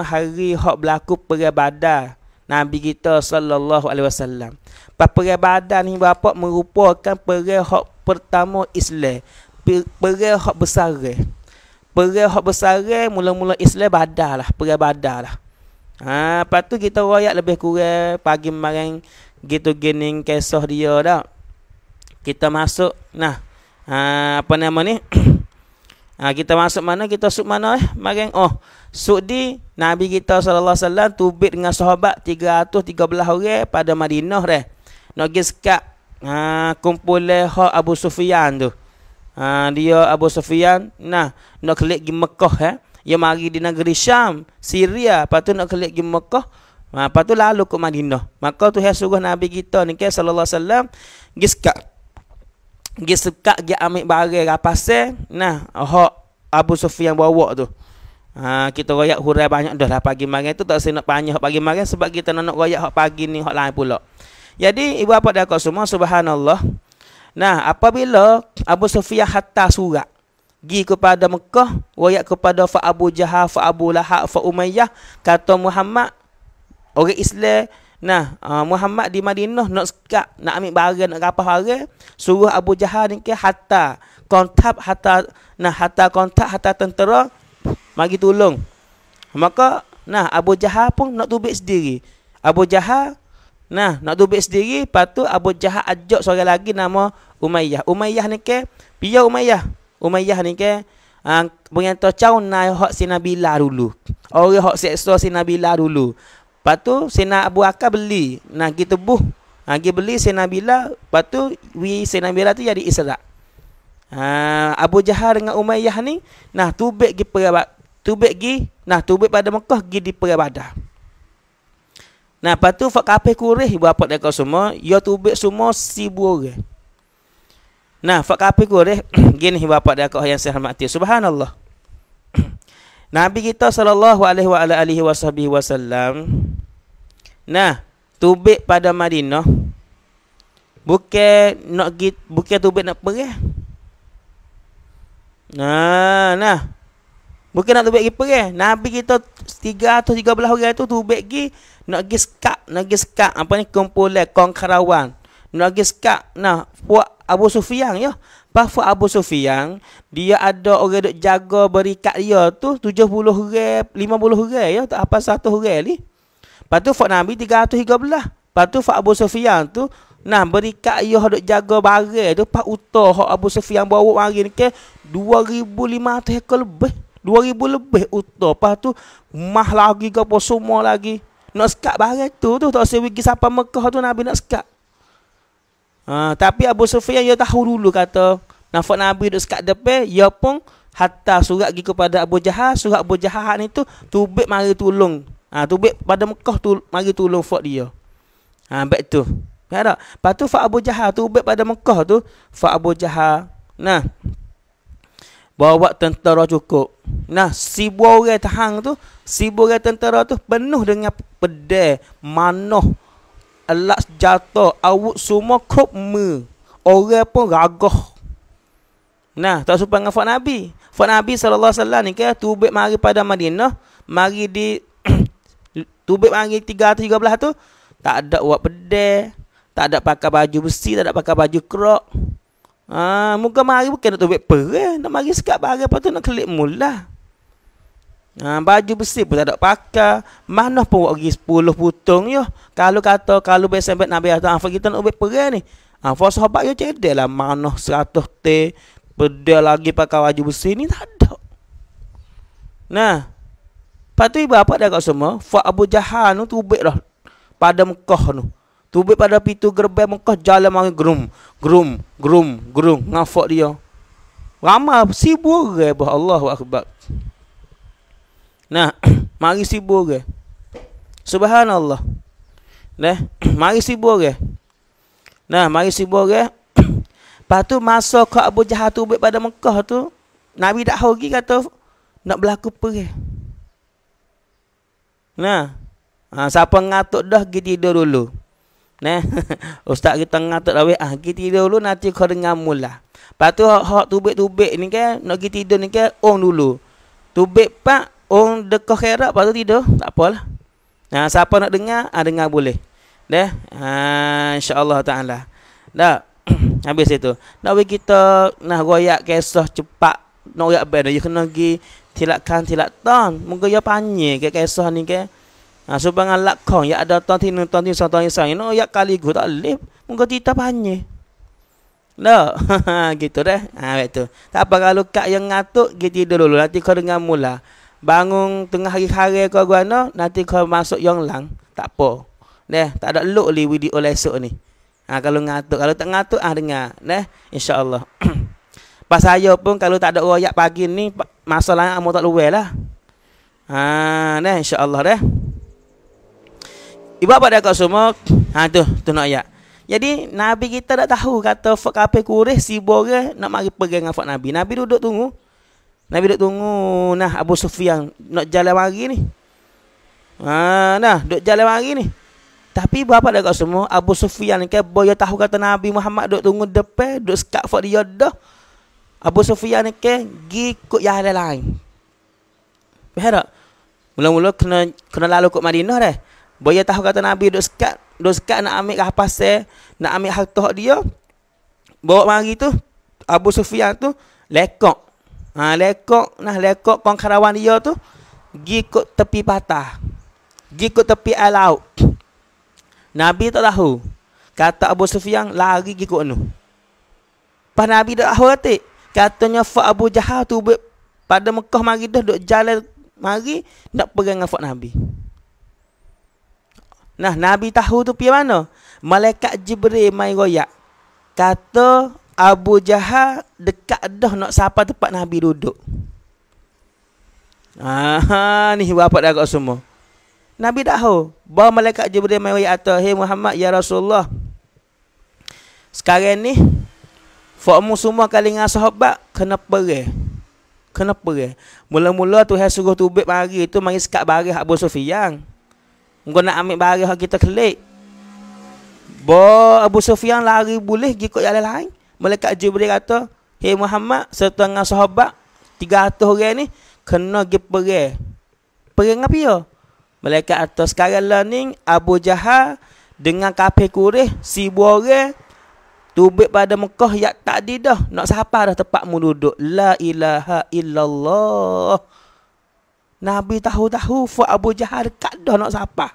hari hak berlaku perang Nabi kita sallallahu alaihi wasallam. Pas perang badar ni berapa merupakan perang hak pertama Islam. Perang hak besar. Perang hak besar mula-mula Islam badar lah, perang badar lah. Ha, lepas tu kita royak lebih kurang pagi kemarin gitu gening kisah dia dah. Kita masuk nah. Ha, apa nama ni? ha, kita masuk mana? Kita masuk mana eh? Maring oh. Sudi Nabi kita sallallahu alaihi wasallam tubit dengan sahabat 313 orang pada Madinah deh. Nak pergi sekat ha, kumpul hak Abu Sufyan tu. Ha, dia Abu Sufyan nah nak klik di Mekah eh. Dia mari di negeri Syam, Syria, lepas tu nak klik di Mekah. Ha, lepas tu lalu ke Madinah. Maka tu yang suruh Nabi kita ni ke sallallahu alaihi wasallam pergi sekat. Pergi sekat dia ambil barang apa nah hak Abu Sufyan bawa tu. Ha, kita royak hurai banyak dah lah pagi malam tu tak sini banyak pagi malam sebab kita nak nak royak hak pagi ni hak lain pula. Jadi ibu apa dah kau semua subhanallah. Nah, apabila Abu Sufyan hatta surat gi kepada Mekah, royak kepada Fa Abu Jahal, Fa Abu Lahab, Fa Umayyah, kata Muhammad orang Islam Nah, ha, Muhammad di Madinah nak sekat, nak ambil barang, nak rapah barang, suruh Abu Jahal ni ke hatta kontak hatta nah hatta kontak hatta tentera mari tolong maka nah Abu Jahal pun nak tubik sendiri Abu Jahal nah nak tubik sendiri patu Abu Jahal ajak seorang lagi nama Umayyah Umayyah ni ke pia Umayyah Umayyah ni ke mengenai ah, uh, cau nai hak sinabila dulu orang hak seksa sinabila dulu patu sina Abu Akal beli nah gitu buh Ha, ah, dia beli Senabila Lepas tu We Senabila tu jadi Israq ha, ah, Abu Jahar dengan Umayyah ni Nah tubik pergi Tubik gi, nah tubik pada Mekah gi di Perang Nah, lepas tu fak kureh, ibu apa dia kau semua, yo tubik semua si orang. Nah, fak kafe kurih gini apa dia kau yang saya hormati. Subhanallah. Nabi kita sallallahu alaihi wa alihi wasallam. Nah, tubik pada Madinah bukan nak git bukan tubik nak pergi? Nah, nah. Bukan nak tubik pergi perih. Nabi kita tiga atau 313 orang tu tubik pergi nak pergi sekak. Nak pergi sekak apa ni kumpulan kongkarawan. Nak pergi sekak. Nah, buat Abu Sufyan ya. Bahawa Abu Sufyan, dia ada orang duk jaga berikat dia tu tujuh puluh 70 lima puluh orang ya. Tak apa satu orang ni. Lepas tu Fak Nabi 313. Lepas tu Fak Abu Sufyan tu, nah berikat dia duk jaga barang tu. Pak utah Abu Sufyan bawa mari ni ke 2,500 ekor lebih. 2000 lebih uta lepas tu mah lagi ke apa semua lagi nak sekat barang tu tu tak usah pergi sampai Mekah tu Nabi nak sekat ha, tapi Abu Sufyan dia tahu dulu kata nafak Nabi duk sekat depan dia ya pun hatta surat pergi kepada Abu Jahal surat Abu Jahal ni tu tubik mari tolong ha, tubik pada Mekah tu mari tolong fuck dia ha, back tu Ya tak? Lepas Fak Abu Jahal tu pada Mekah tu Fak Abu Jahal Nah bawa tentera cukup. Nah, si orang tahang tu, si orang tentera tu penuh dengan pedai, manoh, alat jatuh, awut semua krup me. Orang pun gagah. Nah, tak sumpah dengan Fak Nabi. Fak Nabi SAW ni ke, tubik mari pada Madinah, mari di, tubik mari 313 tu, tak ada buat pedai, tak ada pakai baju besi, tak ada pakai baju krok. Ah, uh, muka mari bukan nak tobek per eh. Nak mari sekat barang lepas tu nak kelip mula. Ah, ha, baju bersih pun tak ada pakar. Mana pun buat pergi 10 putung yo. Kalau kata kalau be sampai nak bayar tang kita nak obek per ni. Ah, uh, for sahabat yo cedek lah mana 100 T pedal lagi pakai baju bersih ni tak ada. Nah. Patu ibu apa dah kat semua? Fa Abu Jahal tu ubek lah pada Mekah tu. Tubuh pada pintu gerbang Mekah jalan mari gerum Gerum Gerum Gerum Ngafak dia Ramah sibuk ke Bah Allah Akbar Nah Mari sibuk ke Subhanallah Nah Mari sibuk ke Nah mari sibuk ke Patu tu masa ke Abu Jahat tubuh pada Mekah tu Nabi tak hargi kata Nak berlaku perih Nah Ha, siapa ngatuk dah pergi tidur dulu. Ne? Ustaz kita tengah lawe ah kita tidur dulu nanti kau dengar mula. Lepas tu hak hak tubik-tubik ni kan nak pergi tidur ni kan on dulu. Tubik pak on dekah kerak lepas tidur, tak apalah. Nah, siapa nak dengar, ah dengar boleh. Deh. Ha ah, insya-Allah taala. Dah. Habis itu. Nak bagi kita nak royak kisah cepat nak royak benda. Ya kena pergi tilakkan tilak ton. Moga ya panye ke kisah ni ke. Kan? Ha, so bangan kong, Ya ada tuan tina tuan tina satu, tina Ini ya kali gue tak boleh Muka tita panye No Gitu deh, ha, betul. Tak apa kalau kak yang ngatuk Gitu tidur dulu Nanti kau dengan mula Bangun tengah hari-hari kau gua no Nanti kau masuk yang lang Tak apa Deh, tak ada look li oleh esok ni ha, Kalau ngatuk Kalau tak ngatuk ah dengar Deh, InsyaAllah Pas saya pun kalau tak ada royak pagi ni Masalahnya amat tak luar lah Ah, ha, deh, insyaAllah Allah deh. Ibu bapa kau semua. Ha tu, tu nak ya. Jadi Nabi kita dah tahu kata Fak Kape Kureh si Bore nak mari pergi dengan Fak Nabi. Nabi duduk tunggu. Nabi duduk tunggu nah Abu Sufyan nak jalan mari ni. Ha nah duduk jalan mari ni. Tapi bapa dah kau semua Abu Sufyan ke boyo tahu kata Nabi Muhammad duduk tunggu depan duduk sekak Fak dia dah. Abu Sufyan ke gi ikut yang lain. Faham tak? Mula-mula kena kena lalu ke Madinah dah. Boya tahu kata Nabi duk sekat, duk sekat nak ambil kapas saya, nak ambil harta dia. Bawa mari tu Abu Sufyan tu lekok. Ha lekok nah lekok kong karawan dia tu gi kok tepi patah. Gi kok tepi air laut. Nabi tak tahu. Kata Abu Sufyan lari gi kok anu. Pas Nabi dak tahu katik. Katanya Fa Abu Jahal tu pada Mekah mari dah dok jalan mari nak pegang dengan Fak Nabi. Nah, Nabi tahu tu pergi mana? Malaikat Jibril mai royak. Kata Abu Jahal dekat dah nak sapa tempat Nabi duduk. Ah, ni bapa dah kau semua. Nabi tahu. Bawa malaikat Jibril mai royak atas. Hei Muhammad, ya Rasulullah. Sekarang ni, Fakmu semua kali dengan sahabat, kena perih. Kena perih. Mula-mula tu, saya suruh tubik pagi tu, mari sekat barih Abu Sufiyang. Engkau nak ambil barang hak kita kelik. Bo Abu Sufyan lari boleh pergi kat jalan lain. Malaikat Jibril kata, "Hei Muhammad, setengah dengan sahabat 300 orang ni kena pergi perang." Perang apa ya? Malaikat atas "Sekarang learning Abu Jahal dengan kafir Quraisy si orang tubik pada Mekah yak tak dah. Nak siapa dah tempat mu duduk? La ilaha illallah. Nabi tahu-tahu Fuad Abu Jahal kat dah nak sapa.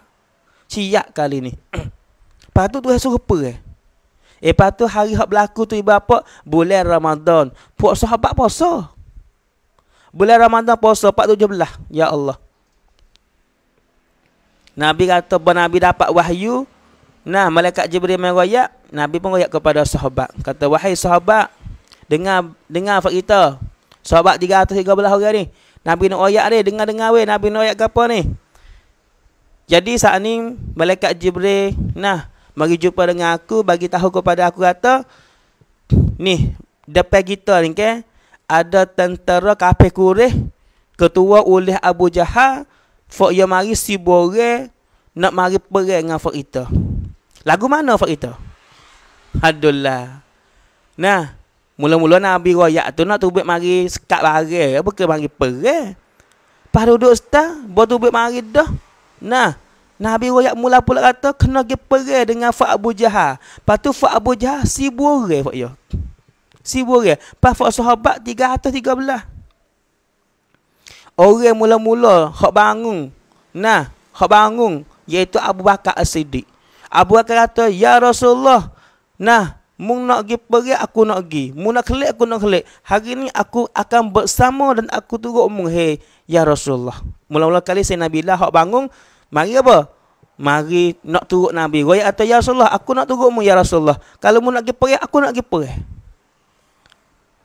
Siap kali ni. Patut tu Tuhan suruh apa eh? Lepas tu hari hak berlaku tu ibu apa? Bulan Ramadan. Puak sahabat puasa. Bulan Ramadan puasa 417. Ya Allah. Nabi kata ben Nabi dapat wahyu. Nah, malaikat Jibril meroyak. Nabi pun royak kepada sahabat. Kata, wahai sahabat. Dengar dengar fakta. Sahabat 313 orang ni. Nabi nak oyak ni, dengar-dengar weh Nabi nak oyak ke apa ni? Jadi saat ni malaikat Jibril nah mari jumpa dengan aku bagi tahu kepada aku kata ni depan kita ni kan ada tentera kafir Quraisy ketua oleh Abu Jahal fak ya mari si bore nak mari perang dengan fak kita. Lagu mana fak kita? Abdullah. Nah, Mula-mula Nabi royak tu nak tubik mari sekat bare, apa ke mari perang. Pas duduk setah, buat tubik mari dah. Nah, Nabi royak mula pula kata kena pergi perang dengan Fa Abu Jahal. Pas tu Fa Abu Jahal si bore Fa ya. Si bore. Pas Fa sahabat 313. Orang mula-mula hak bangun. Nah, hak bangun iaitu Abu Bakar As-Siddiq. Abu Bakar kata, "Ya Rasulullah, nah Mung nak pergi pergi, aku nak pergi. Mung nak kelek, aku nak kelek. Hari ini aku akan bersama dan aku tunggu mung. Hei, Ya Rasulullah. Mula-mula kali saya Nabi lah, hak bangun. Mari apa? Mari nak tunggu Nabi. Raya atau Ya Rasulullah, aku nak tunggu mu Ya Rasulullah. Kalau mung nak pergi pergi, aku nak pergi pergi.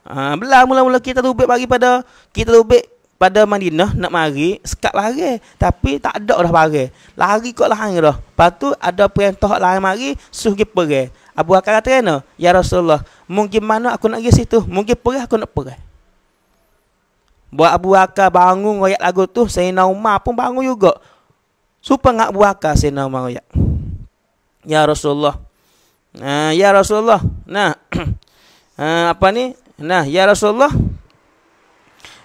Ha, belah mula-mula kita rubik pagi pada kita rubik pada Madinah nak mari sekat lari tapi tak ada dah pagi lari kok lah hang dah lepas tu ada perintah lain mari suruh pergi Abu Bakar kata kena, Ya Rasulullah, mungkin mana aku nak pergi situ? Mungkin perih aku nak perih. Buat Abu Bakar bangun royak lagu tu, Sayyidina Umar pun bangun juga. Supaya nak Abu Bakar Sayyidina Umar royak. Ya Rasulullah. Nah, ya Rasulullah. Nah. nah eh, apa ni? Nah, ya Rasulullah.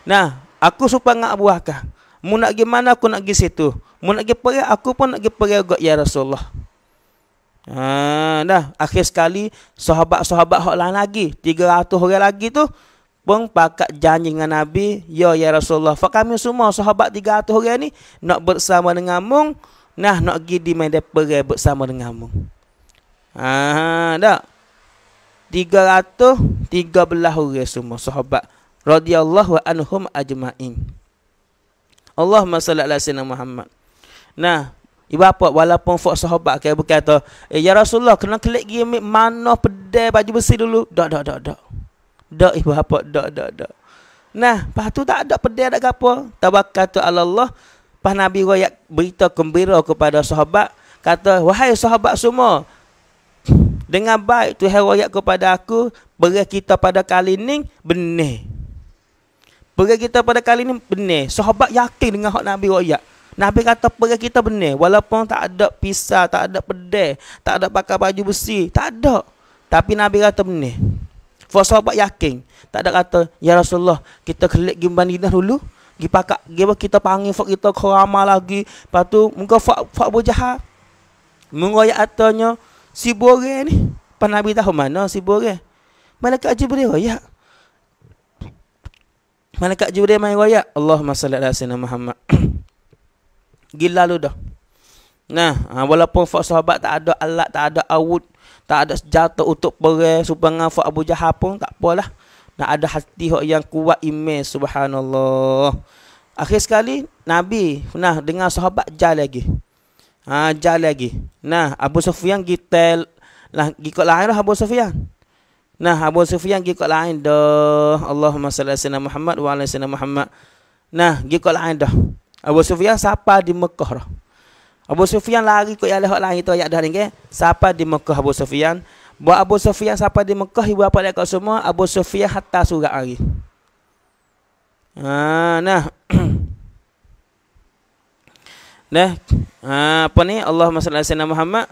Nah, aku supaya nak Abu Mu nak gimana aku nak pergi situ? Mu nak pergi aku pun nak pergi juga ya Rasulullah. Ha, dah akhir sekali sahabat-sahabat hak lain lagi 300 orang lagi tu pun pakat janji dengan Nabi ya ya Rasulullah fa kami semua sahabat 300 orang ni nak bersama dengan mung nah nak gi di medan perang bersama dengan mung ha dah 313 orang semua sahabat radhiyallahu anhum ajmain Allahumma salli ala sayyidina Muhammad Nah, Ibu apa walaupun fok sahabat ke ibu kata, eh, ya Rasulullah kena klik gimik mana pedai baju besi dulu. Dak dak dak dak. Dak ibu apa dak dak dak. Nah, pas tu tak ada pedai ada apa. Tawakkal tu Allah. Pas Nabi royak berita gembira kepada sahabat, kata, wahai sahabat semua, dengan baik tu royak kepada aku, beri kita pada kali ni benih. Beri kita pada kali ni benih. Sahabat yakin dengan hak Nabi royak. Nabi kata perang kita benar walaupun tak ada pisah, tak ada pedai, tak ada pakai baju besi, tak ada. Tapi Nabi kata benar. For sahabat yakin. Tak ada kata, Ya Rasulullah, kita kelik di Madinah dulu. Gi pakak, gi kita panggil fak kita kerama lagi. Lepas tu, muka fak fak bujahar. Mengoyak katanya, si bore ni. Pan Nabi tahu mana si bore. Malaikat Jibril royak. Malaikat Jibril main royak. Allahumma salli ala sayyidina Muhammad. Gila lu dah. Nah, ha, walaupun fak sahabat tak ada alat, tak ada awud, tak ada senjata untuk perang supaya fak Abu Jahal pun tak apalah. Nak ada hati yang kuat iman subhanallah. Akhir sekali Nabi nah dengan sahabat jal lagi. Ha jal lagi. Nah, Abu Sufyan gitel lah gikok lain lah Abu Sufyan. Nah, Abu Sufyan gikok lain dah. Allahumma salli ala Muhammad wa ala Muhammad. Nah, gikok lain dah. Abu Sufyan siapa di Mekah Abu Sufyan lari ke yang lehat lain tu ayat dah ni. Okay? Siapa di Mekah Abu Sufyan. Buat Abu Sufyan siapa di Mekah. Ibu apa lihat semua. Abu Sufyan hatta surat hari. Ha, nah. nah. Ha, apa ni? Allahumma salli ala Muhammad.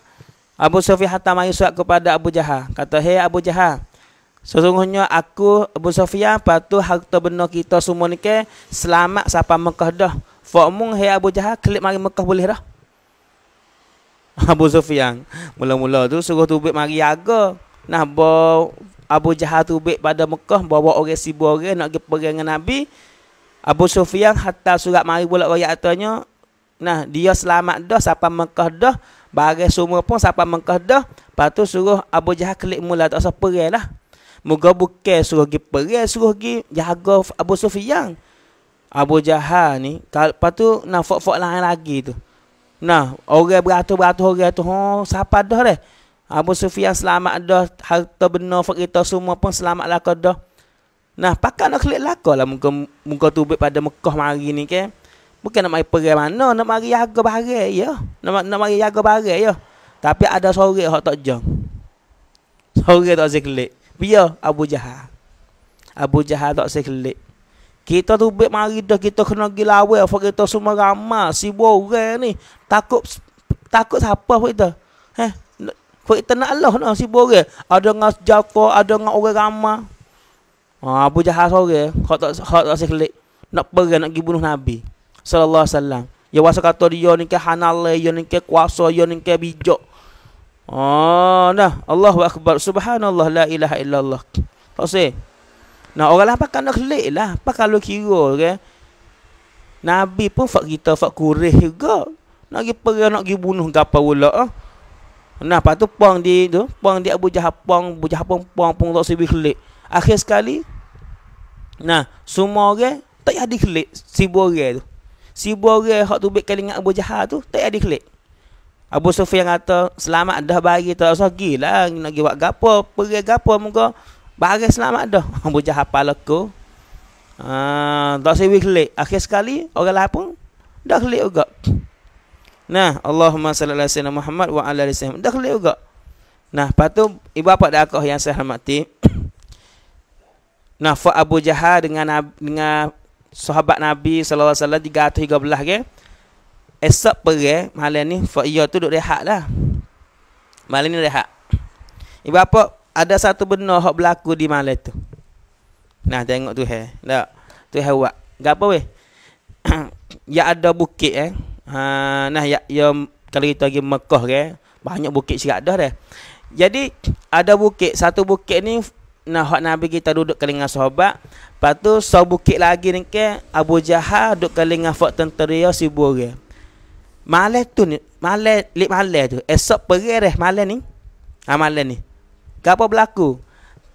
Abu Sufyan hatta mari surat kepada Abu Jahal. Kata, hei Abu Jahal. Sesungguhnya aku Abu Sufyan. patuh tu harta benda kita semua ni ke. Selamat sampai Mekah dah. Fa'mung hai Abu Jahal Kelip mari Mekah boleh dah Abu Sufyan Mula-mula tu suruh tubik mari jaga Nah bawa Abu Jahal tubik pada Mekah Bawa orang sibu orang nak pergi dengan Nabi Abu Sufyan hatta surat mari pula rakyat atanya Nah dia selamat dah Sapa Mekah dah Barang semua pun sapa Mekah dah Lepas tu suruh Abu Jahal kelip mula Tak usah perih lah Moga bukan suruh pergi perih Suruh pergi jaga Abu Sufyan Abu Jahal ni Lepas tu nak fok-fok lain lagi tu Nah, orang beratus-beratus orang tu Haa, oh, siapa dah dah Abu Sufyan selamat dah Harta benar, fakta semua pun selamat lah kau dah Nah, pakai nak kelip laka lah muka, muka tubik pada Mekah mari ni ke Bukan nak mari perai mana Nak mari jaga barai ya Nak, nak mari jaga barai ya Tapi ada sore yang tak jam Sore tak klik. Biar Abu Jahal Abu Jahal tak klik. Kita tu baik mari dah kita kena pergi lawan apa kita semua ramah si orang ni. Takut takut siapa apa kita? Heh. Apa kita nak Allah nak si orang. Ada dengan jaka, ada dengan orang ramah. Ha, apa jahat orang? Kau tak kau tak sekelik. Nak pergi nak pergi bunuh Nabi sallallahu alaihi wasallam. Ya wasa kata dia ni ke hanale, dia ya, ni ke kuasa, dia ya, ni ke bijak. Oh, nah, Allahu akbar. Subhanallah, la ilaha illallah. Tak sih. Nah, orang lah pakai nak kelik lah. Apa kalau kira, okay? Nabi pun fak kita, fak kurih juga. Nak pergi perang, nak pergi bunuh kapal pula. Eh? Nah, lepas tu, puang di tu. Puang di Abu Jahab, puang, Abu Jahab pun puang, puang tak sibuk kelik. Akhir sekali, nah, semua orang okay? tak jadi kelik, sibuk orang tu. Si orang hak tu baik kelingat Abu Jahal tu tak ada klik. Abu Sufyan kata selamat dah bagi tak usah gilah nak gi buat gapo, pergi gapo muka Bahagia selamat dah Bujah hafal leku Tak ah, sewi kelik Akhir sekali Orang lain pun Dah kelik juga Nah Allahumma salli ala sayyidina Muhammad Wa ala alaihi Dah kelik juga Nah Lepas tu Ibu apa dah akuh yang saya hormati Nah Fa Abu Jahal dengan Dengan Sahabat Nabi SAW 313 ke okay? Esok pergi Malam ni Fa iya tu duduk rehat lah Malam ni rehat Ibu apa ada satu benda hak berlaku di malam itu. Nah tengok tu he. Tak. Tu he buat. Gapo weh? ya ada bukit eh. Ha nah ya ya kalau kita pergi Mekah ke, eh, banyak bukit sikat dah eh. Jadi ada bukit, satu bukit ni nah hak Nabi kita duduk kelingan sahabat. Lepas tu so bukit lagi ni ke Abu Jahal duduk kelingan fak tentera si Bore. Malam tu ni, malam lik malam tu, esok pergi dah malam ni. Ha malam ni. Apa berlaku?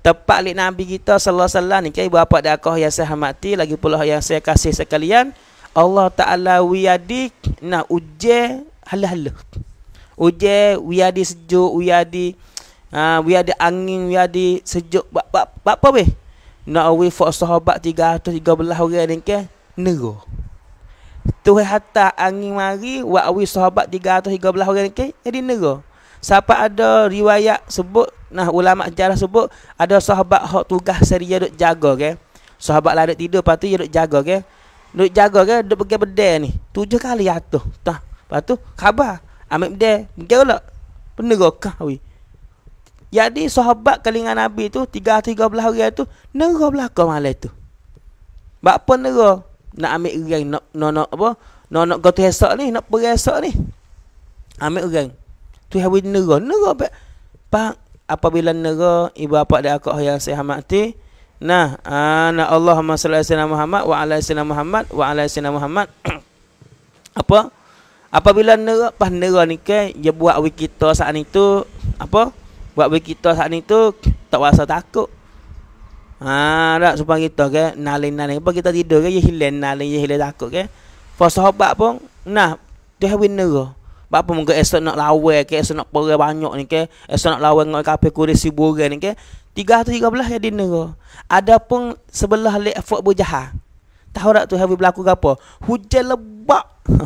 Tepat lik Nabi kita sallallahu alaihi wasallam ni kan bapa dak kau yang saya hormati lagi pula yang saya kasih sekalian, Allah Taala wiadi na uje halal. Uje wiyadi sejuk, wiyadi, ah ha, uh, wiadi angin, wiyadi sejuk. bapak apa weh? Nak awi for sahabat 313 orang ni kan neru. Tuhan hatta angin mari wa awi sahabat 313 orang ni kan jadi neru siapa ada riwayat sebut nah ulama sejarah sebut ada sahabat hak tugas seria duk jaga ke okay? sahabat lain tidur patu dia duk jaga ke okay? duk jaga ke duk pergi bedel ni tujuh kali atuh tah patu khabar ambil bedel pergi pula penegakah we jadi sahabat kelingan Nabi tu belah hari tu nera belaka malam tu. Bak apa nera? Nak ambil orang nak nak apa? Nak nak go esok ni, nak pergi esok ni. Ambil orang tu hawe nera nera pak pak apabila nera ibu bapa dia akak yang saya hamati nah ana ah, Allahumma salli ala sayyidina Muhammad wa ala sayyidina Muhammad wa ala sayyidina Muhammad apa apabila nera pas nera ni ke? dia buat we kita saat ni tu apa buat we kita saat ni tu tak rasa takut Ha, tak supaya kita ke nalin-nalin. Apa kita tidur ke ya hilang nalin, ya hilang takut ke. Pasal sahabat pun nah tu hawin nera. Bapa apa mungkin esok nak lawan ke, esok nak pergi banyak ni ke, esok nak lawan dengan kafe Quraisy buruk ni ke. 313 ya di negara. Adapun sebelah lek fort berjahat. Tahu tak tu have berlaku apa? Hujan lebat.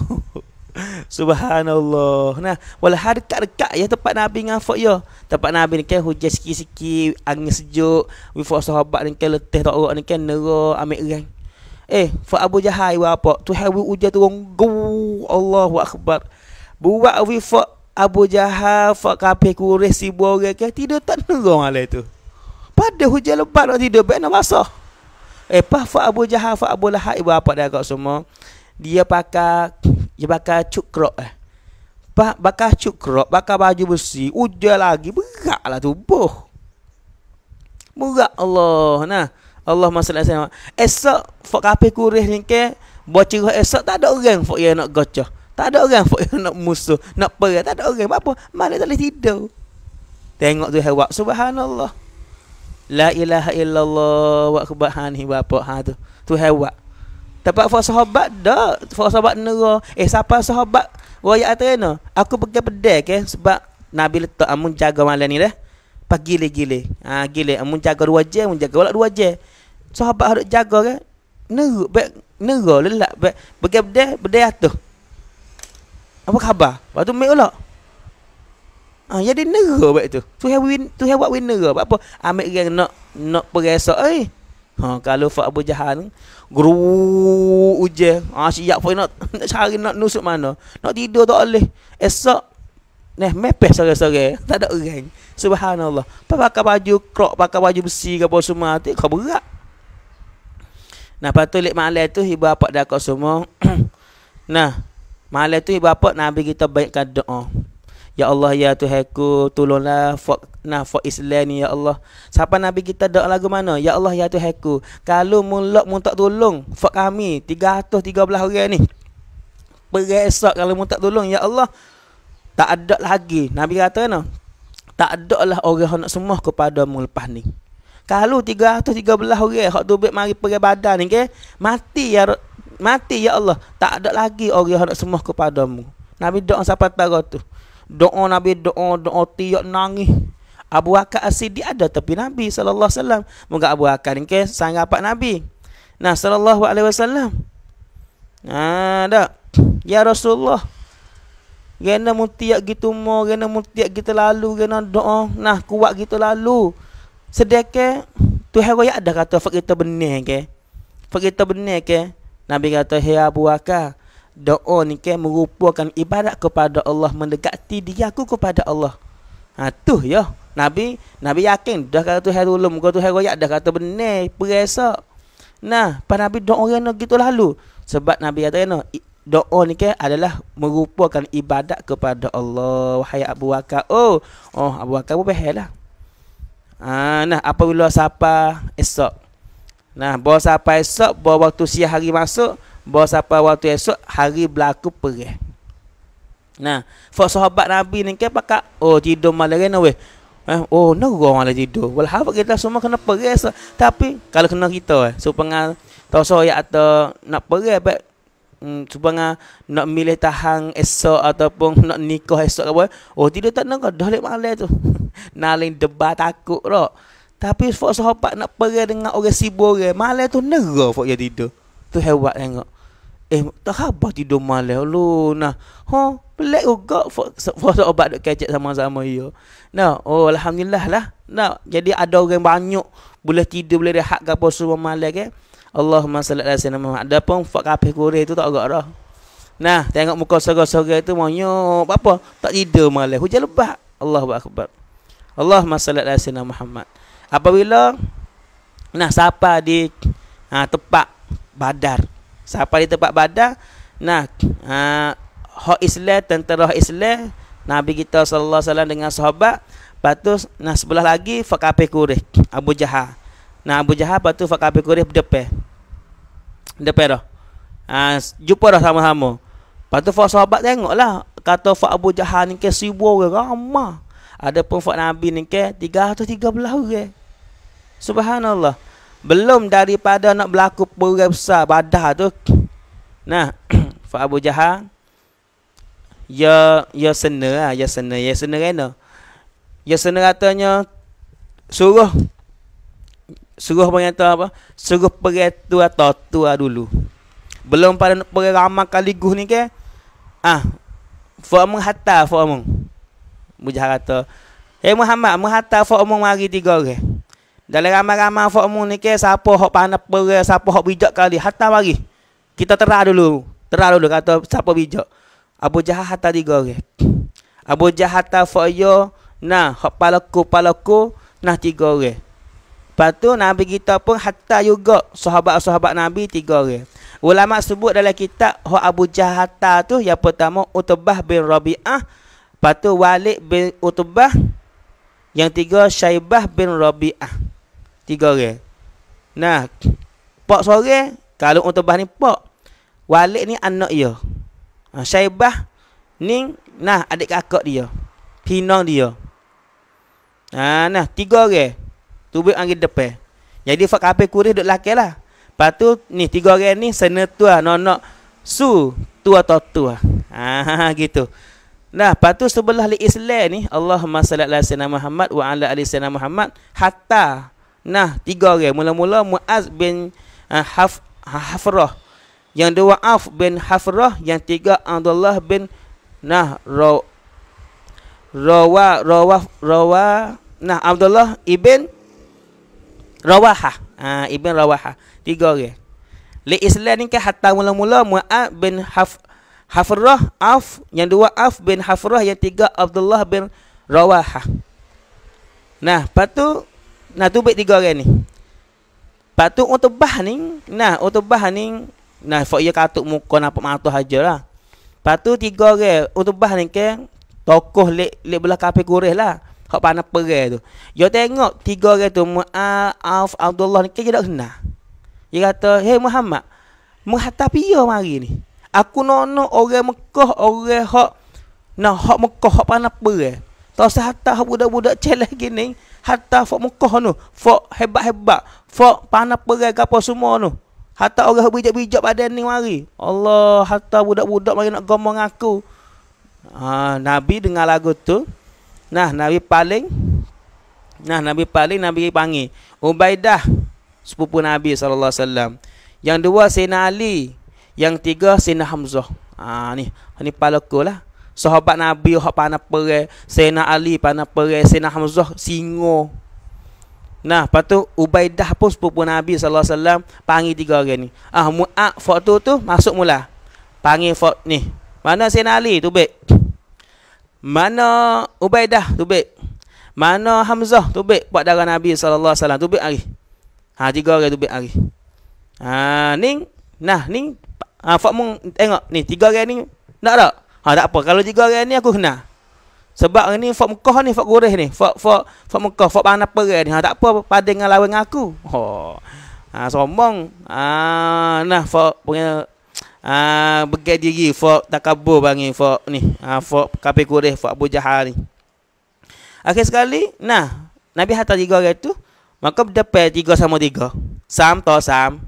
Subhanallah. Nah, wala hari dekat-dekat ya tempat Nabi dengan fort ya. Tempat Nabi ni kan hujan sikit-sikit, angin sejuk, wifu sahabat ni kan letih tak orang ni kan nera ambil orang. Eh, Fak Abu Jahai apa? Tu hari hujan turun. Allahu Akbar. Buat we fuck Abu Jahal Fuck kapeh kuris si borek ke Tidur tak nerong alai tu Pada hujan lebat nak tidur Baik nak Eh pah fuck Abu Jahal Fuck Abu Lahak Ibu apa dah kau semua Dia pakai Dia pakai cukrok eh Pak bakar cukrok, bakar baju besi, ujar lagi beratlah tubuh. Berat Allah. Nah, Allah masalah saya. Esok fak kafe kurih ni ke, buat esok tak ada orang fak yang nak gocah. Tak ada orang nak musuh, nak perang, tak ada orang. Apa? Malik tak boleh tidur. Tengok tu hewak subhanallah. La ilaha illallah wa subhanahu wa ha tu. Tu hewak. Tempat for sahabat dak, for sahabat nera. Eh siapa sahabat royak atrena? Aku pergi pedek ke sebab Nabi letak amun jaga malam ni dah. Pagi le gile. Ha gile amun jaga dua je, amun jaga wala dua je. Sahabat harus jaga ke? Neruk, nera lelak, pergi pedek, pedek atuh. Apa khabar? Lepas tu make pula. Ha, ah, ya dia nera baik tu. Tu have win, tu have what win nera. Apa apa? Ambil geng nak nak perasa eh. Ha kalau fak Abu Jahan guru uje. Ha siap pun nak nak cari nak nusuk mana. Nak tidur tak boleh. Esok neh mepes sore-sore. Tak ada orang. Subhanallah. Apa pakai baju krok, pakai baju besi ke apa semua tu kau berat. Nah, patut lihat malam tu ibu apa dah kau semua. nah, Malam tu ibu bapa Nabi kita baikkan doa. Ya Allah ya Tuhanku tolonglah for nah for Islam ya Allah. Siapa Nabi kita doa lagu mana? Ya Allah ya Tuhanku. Kalau mulak mun tak tolong for kami 313 orang ni. Perai esok kalau mun tak tolong ya Allah. Tak ada lagi. Nabi kata kan? Tak ada lah orang nak semua kepada mu lepas ni. Kalau 313 orang hak tu baik mari perai badan ni ke? Mati ya mati ya Allah tak ada lagi orang yang nak sembah kepadamu Nabi doa sampai tarah tu doa Nabi doa doa tiak nangis Abu Bakar as ada tapi Nabi saw alaihi wasallam moga Abu Bakar ni sangat rapat Nabi nah sallallahu alaihi wasallam nah ada ya Rasulullah Gena mutiak gitu mo, gena mutiak gitu lalu, gena doa nah kuat gitu lalu. Sedekah tu hero ya ada kata fakita benar ke? Fakta benar ke? Nabi kata, Hei Abu Bakar, doa ni kan merupakan ibadat kepada Allah, mendekati diri aku kepada Allah. Ha, tu ya. Nabi Nabi yakin dah kata Tuhan ulum, kata Tuhan royak dah kata benar, perasa. Nah, pada Nabi doa yang gitu lalu. Sebab Nabi kata no doa ni kan adalah merupakan ibadat kepada Allah. Wahai Abu Bakar. Oh, oh Abu Bakar pun lah. Ha, nah, apabila siapa esok Nah, bawa sampai esok, bawa waktu siang hari masuk, bawa sampai waktu esok, hari berlaku pergi. Nah, for sahabat Nabi ni kan pakak, oh tidur malam ni weh. Eh, oh, nak no, gua malam tidur. Walhal kita semua kena pergi esok. Tapi, kalau kena kita, eh, supaya tahu ya atau nak pergi apa? hmm, supaya nak milih tahan esok ataupun nak nikah esok apa oh tidak tak nak dah lek malam tu naling debat takut lah tapi Fok sahabat nak pergi dengan orang sibuk orang Malah tu nera Fok yang tidur Tu hebat tengok Eh tak apa tidur malah lu Nah Ha Pelik juga Fok sahabat duk kecek sama-sama ya Nah Oh Alhamdulillah lah Nah Jadi ada orang banyak Boleh tidur boleh rehat ke apa semua malah kan Allahumma salat ala sayyidina Muhammad Ada pun Fok kapeh kurih tu tak agak lah. Nah Tengok muka sorang-sorang tu Monyok Apa Tak tidur malah Hujan lebat Allahuakbar Allahumma salat ala sayyidina Muhammad apabila nah siapa di ha, tempat badar siapa di tempat badar nah ha, hak islam tentera hak islam nabi kita sallallahu alaihi wasallam dengan sahabat patus nah sebelah lagi fakape kurih abu jaha nah abu jaha patus fakape kurih depe depe dah ha, jumpa dah sama-sama patu fak sahabat tengoklah kata fak abu jaha ni ke 1000 orang ramah ada pun fak nabi ni ke 313 orang Subhanallah. Belum daripada nak berlaku perang besar Badar tu. Nah, Fa Abu Jahal ya ya sena ah, ya sena ya sena kena. Ya sena katanya suruh suruh pengata apa? Suruh perang tu atau lah, tu lah dulu. Belum pada nak pergi ramai kali guh ni ke? Ah. Fa mung hatta fa mung. Mujahal kata, "Eh Muhammad, mung hatta fa mung mari tiga orang." Dalam ramai-ramai formu ni siapa hok panah perai, siapa hok bijak kali, hatta mari. Kita terah dulu. Terah dulu kata siapa bijak. Abu Jahat hatta tiga orang. Abu Jahat hatta foyo nah hok palaku palaku nah tiga orang. Lepas tu Nabi kita pun hatta juga sahabat-sahabat Nabi tiga orang. Ulama sebut dalam kitab hok Abu Jahat hatta tu yang pertama Utbah bin Rabi'ah, lepas tu Walid bin Utbah, yang tiga Syaibah bin Rabi'ah. Tiga orang. Nah, pak sore kalau untuk bah ni pak. Walid ni anak dia. Ha, Syaibah ni nah adik kakak dia. Pinang dia. Ha, nah, tiga orang. Tubuh angin depan. Jadi fak ape kurih duk laki lah. Lepas tu ni tiga orang ni sena tua nonok su tua atau tua. Ha, ha, ha gitu. Nah, lepas sebelah li Islam ni Allahumma salli ala sayyidina Muhammad wa ala ali sayyidina Muhammad hatta Nah, tiga orang. Mula-mula Muaz bin uh, Haf, Hafrah. Yang dua Af bin Hafrah. Yang tiga Abdullah bin Nah Raw. Rawa Rawa Rawa Nah Abdullah ibn Rawaha ha, ibn Rawaha tiga orang. Le Islam ni kan hatta mula-mula muaz bin Haf Hafrah Af yang dua Af bin Hafrah yang tiga Abdullah bin Rawaha. Nah, patu Nah tu baik tiga orang ni. Patu utubah ni, nah utubah ni nah fak ia katuk muka nampak mata hajalah. Patu tiga orang utubah ni ke tokoh lek lek belah kafe kureh lah. Hak pana perai tu. Yo tengok tiga orang tu Mu'af Abdullah ni ke dia kena. Dia kata, "Hei Muhammad, menghata pia mari ni. Aku nono orang Mekah, orang hak nah hak Mekah hak pana perai." Tahu hatta budak-budak celah gini, hatta fok mukoh nu, fok hebat-hebat, fok panah perai kapal semua nu. Hatta orang bijak-bijak pada ni mari. Allah, hatta budak-budak mari nak gomong aku. Ha, Nabi dengar lagu tu. Nah, Nabi paling Nah, Nabi paling Nabi panggil Ubaidah sepupu Nabi saw. Yang dua Sina Ali, yang tiga Sina Hamzah. Ah ha, ni, ha, ni palakulah. lah sahabat Nabi hak panah perai Sayyidina Ali panah perai Sayyidina Hamzah singo. Nah, patu. tu Ubaidah pun sepupu Nabi sallallahu alaihi wasallam panggil tiga orang ni. Ah Mu'ad waktu tu masuk mula. Panggil fak ni. Mana sena Ali tu baik? Mana Ubaidah tu baik? Mana Hamzah tu baik buat darah Nabi sallallahu alaihi wasallam tu baik hari. Ha tiga orang tu baik hari. Ha ning nah ning ha, ah, fak mung tengok ni tiga orang ni nak tak? Ha tak apa kalau tiga orang ni aku kena. Sebab ni fak Mekah ni fak Quraisy ni, fak fak fak Mekah, fak mana apa ni. Ha tak apa pada dengan lawan dengan aku. Ha. Ha sombong. Ha nah fak punya ha begai diri fak takabur bang ni fak ni. Ha fak kafe Quraisy fak Abu Jahal ni. Akhir sekali, nah Nabi hantar tiga orang tu, maka dapat tiga sama tiga. Sam to sam.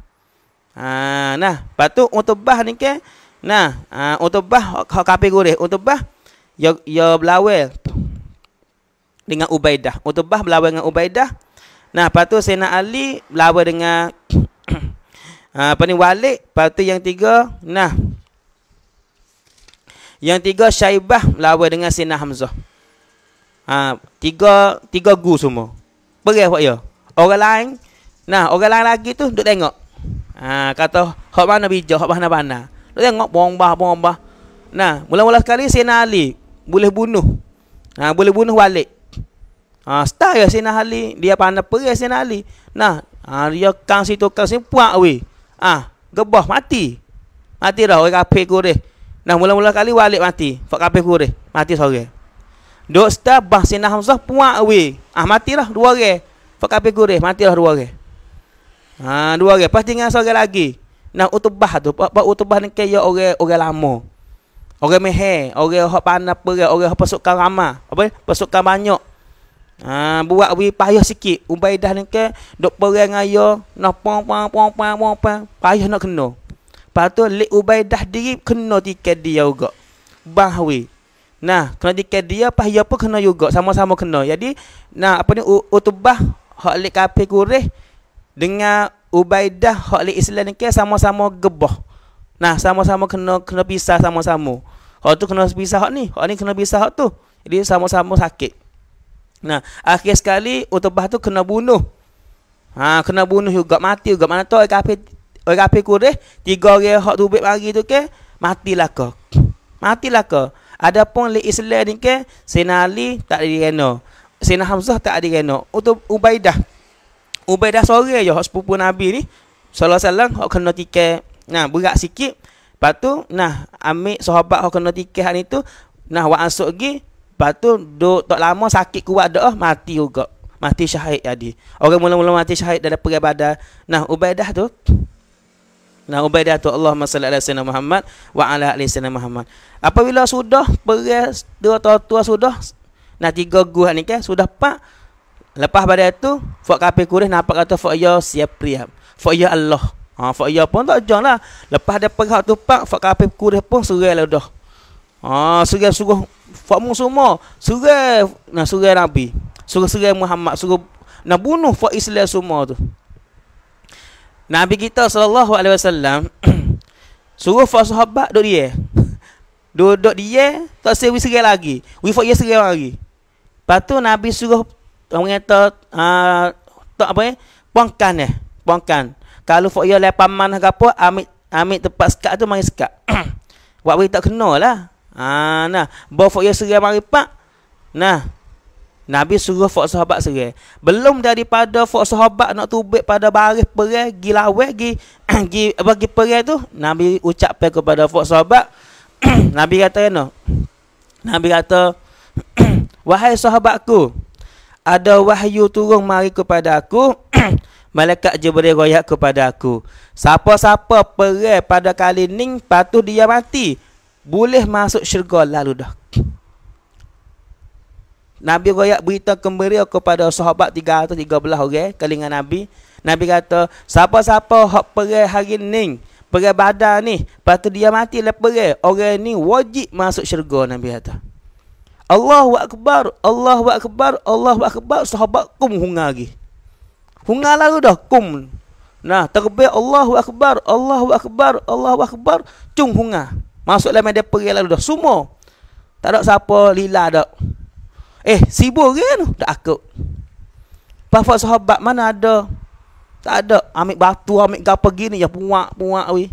Ha nah, patu untuk bah ni ke Nah, uh, untuk bah hak kafir Quraisy, untuk bah yo ya, yo ya belawel dengan Ubaidah. Untuk bah belawel dengan Ubaidah. Nah, patut Sena Ali belawel dengan ha, apa ni Walid, patu yang tiga, nah. Yang tiga Syaibah belawel dengan Sena Hamzah. Ha, tiga tiga gu semua. Bagai apa ya? Orang lain, nah orang lain lagi tu duk tengok. Ha, kata hak mana bijak, hak mana panah. Dia tengok bombah bombah. Nah, mula-mula sekali Sina Ali boleh bunuh. Ha, boleh bunuh Walid. Ha, style ya Sina Ali, dia pandai perai ya Sina Ali. Nah, ha, dia kang situ kang sini puak we. Ah, ha, gebah mati. Mati dah orang kafir kureh. Nah, mula-mula kali Walid mati, fak kafir kureh, mati sore. Dok star bah Sina Hamzah puak we. Ah, matilah dua orang. Fak kafir mati matilah dua orang. Ha, dua orang. Pasti dengan seorang lagi nak utubah tu apa utubah ni kaya orang orang lama orang mehe orang hok pan apa orang hok pasukan lama apa pasukan banyak ha buat wi payah sikit ubaidah ni ke dok perang ngaya nak pong pong pong pong pong payah nak kena patu lik ubaidah diri kena tiket dia juga bahwi nah kena tiket dia payah pun kena juga sama-sama kena jadi nah apa ni utubah hok lek kafe kureh dengan Ubaidah hak le Islam ke sama-sama geboh. Nah, sama-sama kena kena pisah sama-sama. Hak tu kena pisah hak ni, hak ni kena pisah hak tu. Jadi sama-sama sakit. Nah, akhir sekali Utbah tu kena bunuh. Ha, kena bunuh juga mati juga mana tu kafe orang kafe kurih tiga orang hak tubik pagi tu ke matilah ke. Matilah ke. Adapun le Islam ni ke Sinali tak ada direno. Sina Hamzah tak direno. Untuk Ubaidah Ubaidah sore je sepupu Nabi ni sallallahu alaihi wasallam hok kena tikai nah berat sikit lepas tu nah ambil sahabat hok kena tikai hari tu nah wa asuk gi lepas tu duk tak lama sakit kuat dah oh, mati juga mati syahid tadi orang mula-mula mati syahid dalam perang badar nah Ubaidah tu Nah ubaidah tu Allahumma salli ala sayyidina Muhammad wa ala ali sayyidina Muhammad. Apabila sudah perang dua tua-tua sudah nah tiga gua ni kan sudah pak Lepas pada itu, fuk kafe kuris nampak kata fuk ya siapria. Fuk ya Allah. Ha, fuk ya pun tak jang lah. Lepas dia pergi tu pak, fuk kafe kuris pun serai lah dah. Ha, serai suruh fuk mu semua. Serai, nah serai Nabi. Serai-serai Muhammad. Suruh nak bunuh fak Islam semua tu. Nabi kita sallallahu alaihi wasallam suruh fuk sahabat duduk dia. Duduk dia, tak serai lagi. Wifuk dia ya serai lagi. Lepas tu Nabi suruh orang kata uh, tak apa eh buangkan eh buangkan kalau for you ya lepas man ke apa ambil ambil tempat sekat tu mari sekat buat beri tak kenalah ah nah buat for you ya serai mari pak nah Nabi suruh fok sahabat serai. Belum daripada fok sahabat nak tubik pada baris perai, gi lawai, gi, gi, bagi perai tu, Nabi ucap kepada fok sahabat, Nabi kata, no. Nabi kata, wahai sahabatku, ada wahyu turun mari kepada aku malaikat jibril royak kepada aku siapa-siapa perai pada kali ning patuh dia mati boleh masuk syurga lalu dah Nabi royak berita kembali kepada sahabat 313 orang okay? kelingan Nabi Nabi kata siapa-siapa hak perai hari ning, perai badan ni patuh dia mati lepas perai orang ni wajib masuk syurga Nabi kata Allahu akbar, Allahu akbar, Allahu akbar, sahabat kum hunga lagi. Hunga lalu dah kum. Nah, terbaik Allahu akbar, Allahu akbar, Allahu akbar, cung hunga. Masuk dalam dia pergi lalu dah semua. Tak ada siapa lila dah. Eh, sibuk ke kan? Tak aku. Bapa sahabat mana ada? Tak ada. Ambil batu, ambil gapa gini ya puak puak weh.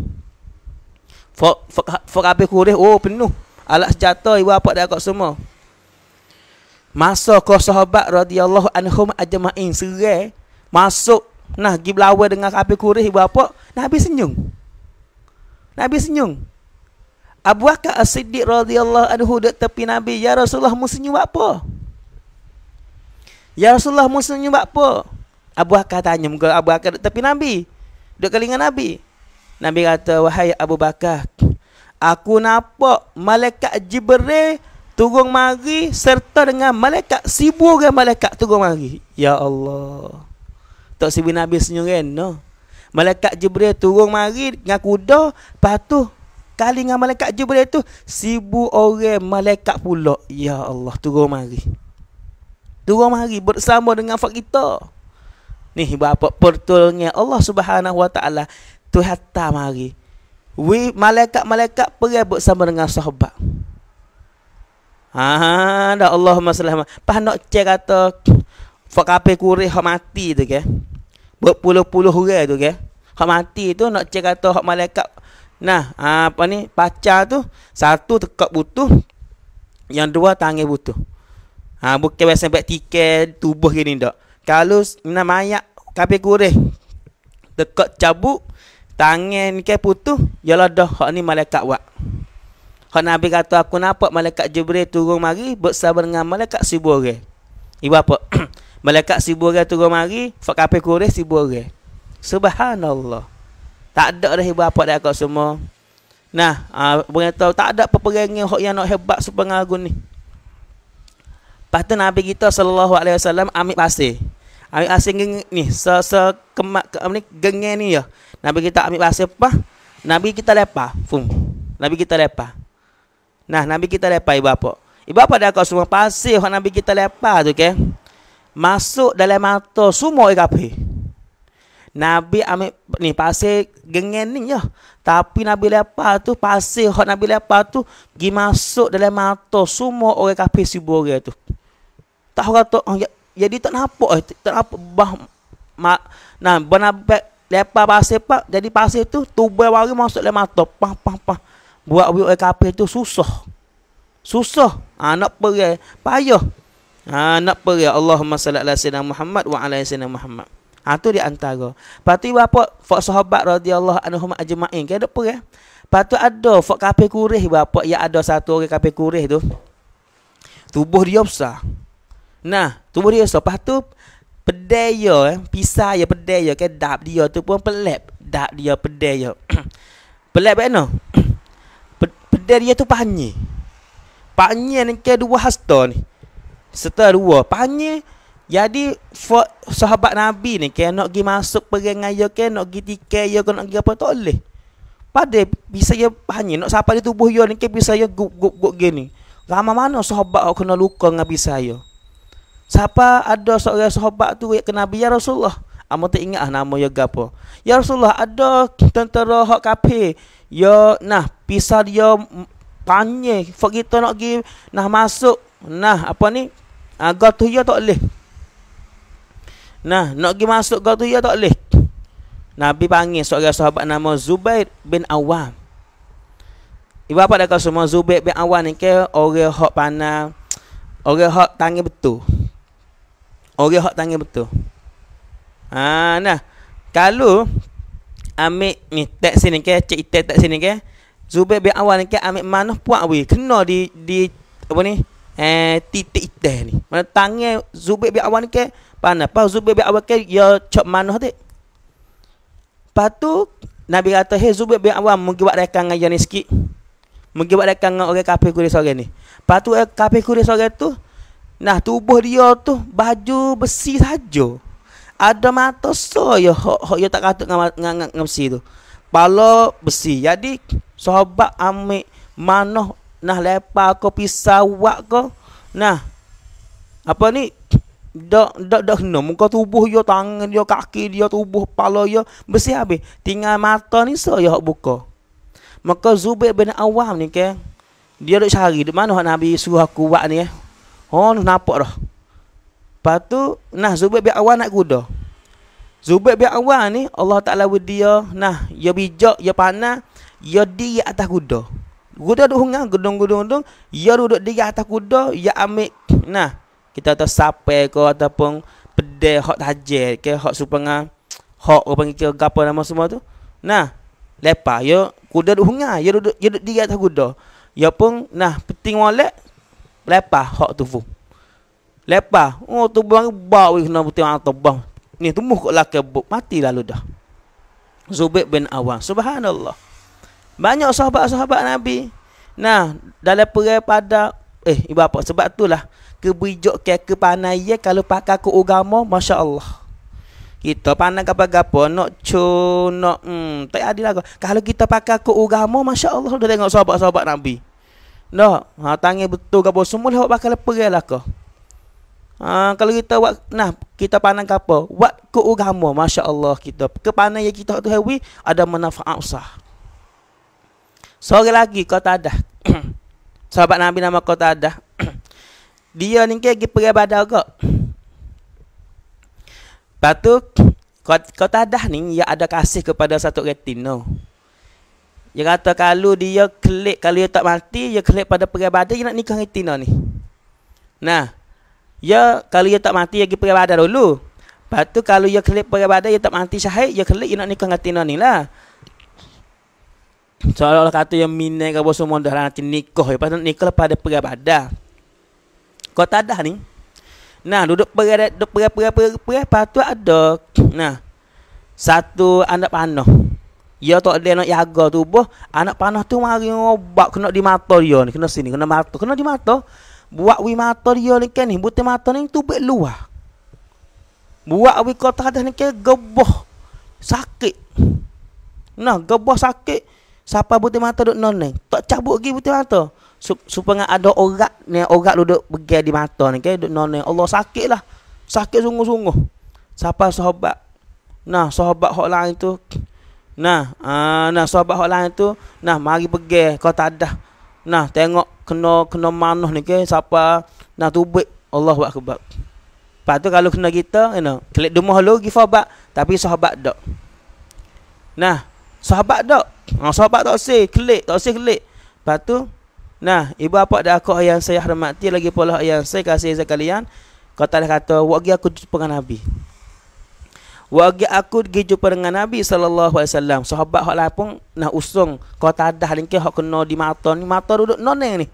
Fok fok fok habis kurih. Oh, penuh. Alat senjata ibu apa dah kat semua. Masa kau sahabat radhiyallahu anhum ajma'in serai masuk nah gi belawa dengan Abi Quraisy berapa? Nabi senyum. Nabi senyum. Abu Bakar As-Siddiq radhiyallahu anhu dekat tepi Nabi, "Ya Rasulullah, mu senyum apa?" "Ya Rasulullah, mu senyum apa?" Abu Bakar tanya muka Abu Bakar dekat tepi Nabi. Dekat kelingan Nabi. Nabi kata, "Wahai Abu Bakar, aku nampak malaikat Jibril Turun mari serta dengan malaikat sibuk dengan malaikat turun mari. Ya Allah. Tak sibuk Nabi senyum kan? No. Malaikat Jibril turun mari dengan kuda, patuh kali dengan malaikat Jibril tu sibuk orang malaikat pula. Ya Allah, turun mari. Turun mari bersama dengan fak kita. Ni bapak pertolongan Allah Subhanahu Wa Taala tu mari. Wi malaikat-malaikat pergi bersama dengan sahabat. Ha dah Allah masalah. Pah, nak cek kata fak ape kurih hak mati tu ke. Berpuluh-puluh orang tu ke. Hak mati tu nak cek kata hak malaikat. Nah, apa ni? Pacar tu satu tekak butuh yang dua tangis butuh. Ha bukan biasa bag tiket tubuh gini dak. Kalau nama mayat kape kurih tekak cabut tangan ke putuh, yalah dah hak ni malaikat buat. Kalau Nabi kata aku nampak malaikat Jibril turun mari bersama dengan malaikat Sibur. Ibu apa? malaikat Sibur turun mari, fak kafir Quraisy Sibur. Subhanallah. Tak ada dah ibu apa dah kau semua. Nah, uh, tahu tak ada peperangan hok yang nak hebat sepengagun ni. Pastu Nabi kita sallallahu alaihi wasallam ambil pasir. Ambil pasir ni se se kemak ke, ni gengen ni ya. Nabi kita ambil pasir apa? Nabi kita lepas. Fum. Nabi kita lepas. Nah, Nabi kita lepas ibu apa? Ibu apa dia kau semua pasti, kalau Nabi kita lepas tu, okay? Masuk dalam mata semua ikan Nabi ambil ni pasti gengen ni ya. Tapi Nabi lepas tu pasti, kalau Nabi lepas tu gi masuk dalam mata semua orang kafir si ya. orang tu. Tak orang tu oh, ya, jadi tak nampak eh, tak nampak bah ma, nah benar lepas pasir pak jadi pasir tu tubuh wari masuk dalam mata pah pah pah buat wiu kafe tu susah. Susah. Ha, nak perai, payah. Ha, nak perai Allahumma salli ala sayyidina Muhammad wa ala sayyidina Muhammad. Ha tu di antara. Pasti apa? Fak sahabat radhiyallahu anhum ajmain. Kan ada perai. Patu ada fak kafe kurih berapa yang ada satu orang kafe kurih tu. Tubuh dia besar. Nah, tubuh dia besar. Lepas tu, pedaya, eh, pisah ya pedaya. Kan dap dia tu pun pelep. Dap dia pedaya. yo. kan no? Kedai dia tu panye Panye ni ke dua hasta ni Serta dua Panye Jadi for Sahabat Nabi ni ke Nak pergi masuk perengah dia ke Nak pergi tikai dia ke Nak pergi apa Tak boleh Pada Bisa dia panye Nak sapa di tubuh dia ni ke Bisa dia gup-gup-gup gini Lama mana sahabat Kau kena luka dengan saya Siapa ada seorang sahabat tu ke Nabi ya Rasulullah? Amat ah, tak ingat ah nama ya gapo. Ya Rasulullah ada tentara hak kafir. Ya nah pisah dia tanya mm, fak kita nak pergi nah masuk nah apa ni agak ah, tu ia tak boleh nah nak pergi masuk agak tu ya tak boleh Nabi panggil seorang sahabat nama Zubair bin Awam Ibu apa dah semua Zubair bin Awam ni ke Orang hak panah Orang hak tangi betul Orang hak tangi betul ha, Nah Kalau Ambil ni tak sini ke Cik Itai tak sini ke Zubair bin Awal ni ambil mana puak we kena di di apa ni? Eh titik teh ni. Mana tangan Zubair bin Awal ni ke pandai. Pas Zubair bin Awal ke ya cop mana tu? Patu Nabi kata, "Hei Zubair bin Awal, mungkin buat rekan dengan ni sikit. Mungkin buat rekan dengan orang kafir kuris orang ni." Patu eh, kafir kuris orang tu nah tubuh dia tu baju besi saja. Ada mata so ya, hok hok ya tak katuk dengan dengan besi tu. Pala besi. Jadi Sahabat ambil mana nak lepak ke pisawak ke. Nah. Apa ni? Dok dok dok no muka tubuh yo tangan yo kaki dia tubuh kepala yo mesti habis. Tinggal mata ni so yo buka. Maka Zubair bin Awam ni ke dia duk cari di mana Nabi suruh aku buat ni eh. Oh nampak dah. patu nah Zubair bin Awam nak kuda. Zubair bin Awam ni Allah Taala dia nah dia ya bijak dia ya panas ya diri ya atas kuda. Kuda duduk hungang, gedung-gedung-gedung, ya duduk diri ya atas kuda, ya ambil nah kita tahu sape ke ataupun pedai hak tajet ke hak supanga hak apa panggil gapo nama semua tu. Nah, lepa, ya kuda duduk hungang, ya duduk ya duduk diri ya atas kuda. Ya pun nah penting wallet lepa, hak tu fu. Lepas, oh tu buang bau kena putih orang tobang. Ni tumbuh kok laki mati lalu dah. Zubik bin Awang. Subhanallah. Banyak sahabat-sahabat Nabi. Nah, dalam perai pada eh ibu apa sebab itulah kebijak ke kepanai ya kalau pakai ke agama masya-Allah. Kita pandang apa gapo nak cu nak hmm tak adil lah. Kalau kita pakai ke agama masya-Allah sudah tengok sahabat-sahabat Nabi. Nah, ha tangis betul gapo semua lewat bakal lah perai lah kau. Ha, kalau kita buat nah kita pandang apa buat ke agama masya-Allah kita kepanai kita tu hawi ada manfaat usaha. Sore lagi kota ada. Sahabat Nabi nama kota ada. Dia ni ke pergi peribadah juga. Lepas tu, kota ada ni yang ada kasih kepada satu retino. Dia kata kalau dia klik, kalau dia tak mati, dia klik pada peribadah, dia nak nikah retino ni. Nah, ya kalau dia tak mati, dia pergi badar dulu. Batu tu, kalau dia klik badar, dia tak mati syahid, dia klik, dia nak nikah retino ni lah. Seolah-olah kata yang minat ke apa semua dah lah nanti nikah. Lepas tu nikah lepas ada perai badar. Kau tak ada ni. Nah, duduk perai, duduk perai, perai, perai, Lepas tu ada. Nah, satu anak panah. Ya tak ada nak jaga boh Anak panah tu mari ngobak kena di mata dia ni. Kena sini, kena mata. Kena di mata. Buat wi mata dia ni kan ni. Buta mata ni tubuh luar. Buat wi kota ada ni kan geboh. Sakit. Nah, geboh sakit. Siapa buti mata duk non ni? Tak cabut lagi buti mata. Supaya ada orang ni, orang duduk pergi di mata ni, okay? duduk non ni. Allah sakit lah. Sakit sungguh-sungguh. Siapa sahabat? Nah, sahabat hak lain tu. Nah, uh, nah sahabat hak lain tu. Nah, mari pergi. Kau tak ada. Nah, tengok kena kena manuh ni, okay? siapa nak tubik. Allah buat kebab. Lepas tu kalau kena kita, you know, klik demuh dulu, give up. Tapi sahabat tak. Nah, Ah, sahabat tak? Ha, sahabat tak say, kelik, tak say kelik. Lepas tu, nah, ibu apa dah aku yang saya hormati lagi pula yang saya kasih saya kalian. Kau tak ada kata, wagi aku jumpa dengan Nabi. Wagi aku pergi jumpa dengan Nabi SAW. Sahabat yang lain pun nak usung. Kau tak ada hal ini, kena di mata ni. Mata duduk noneng ni.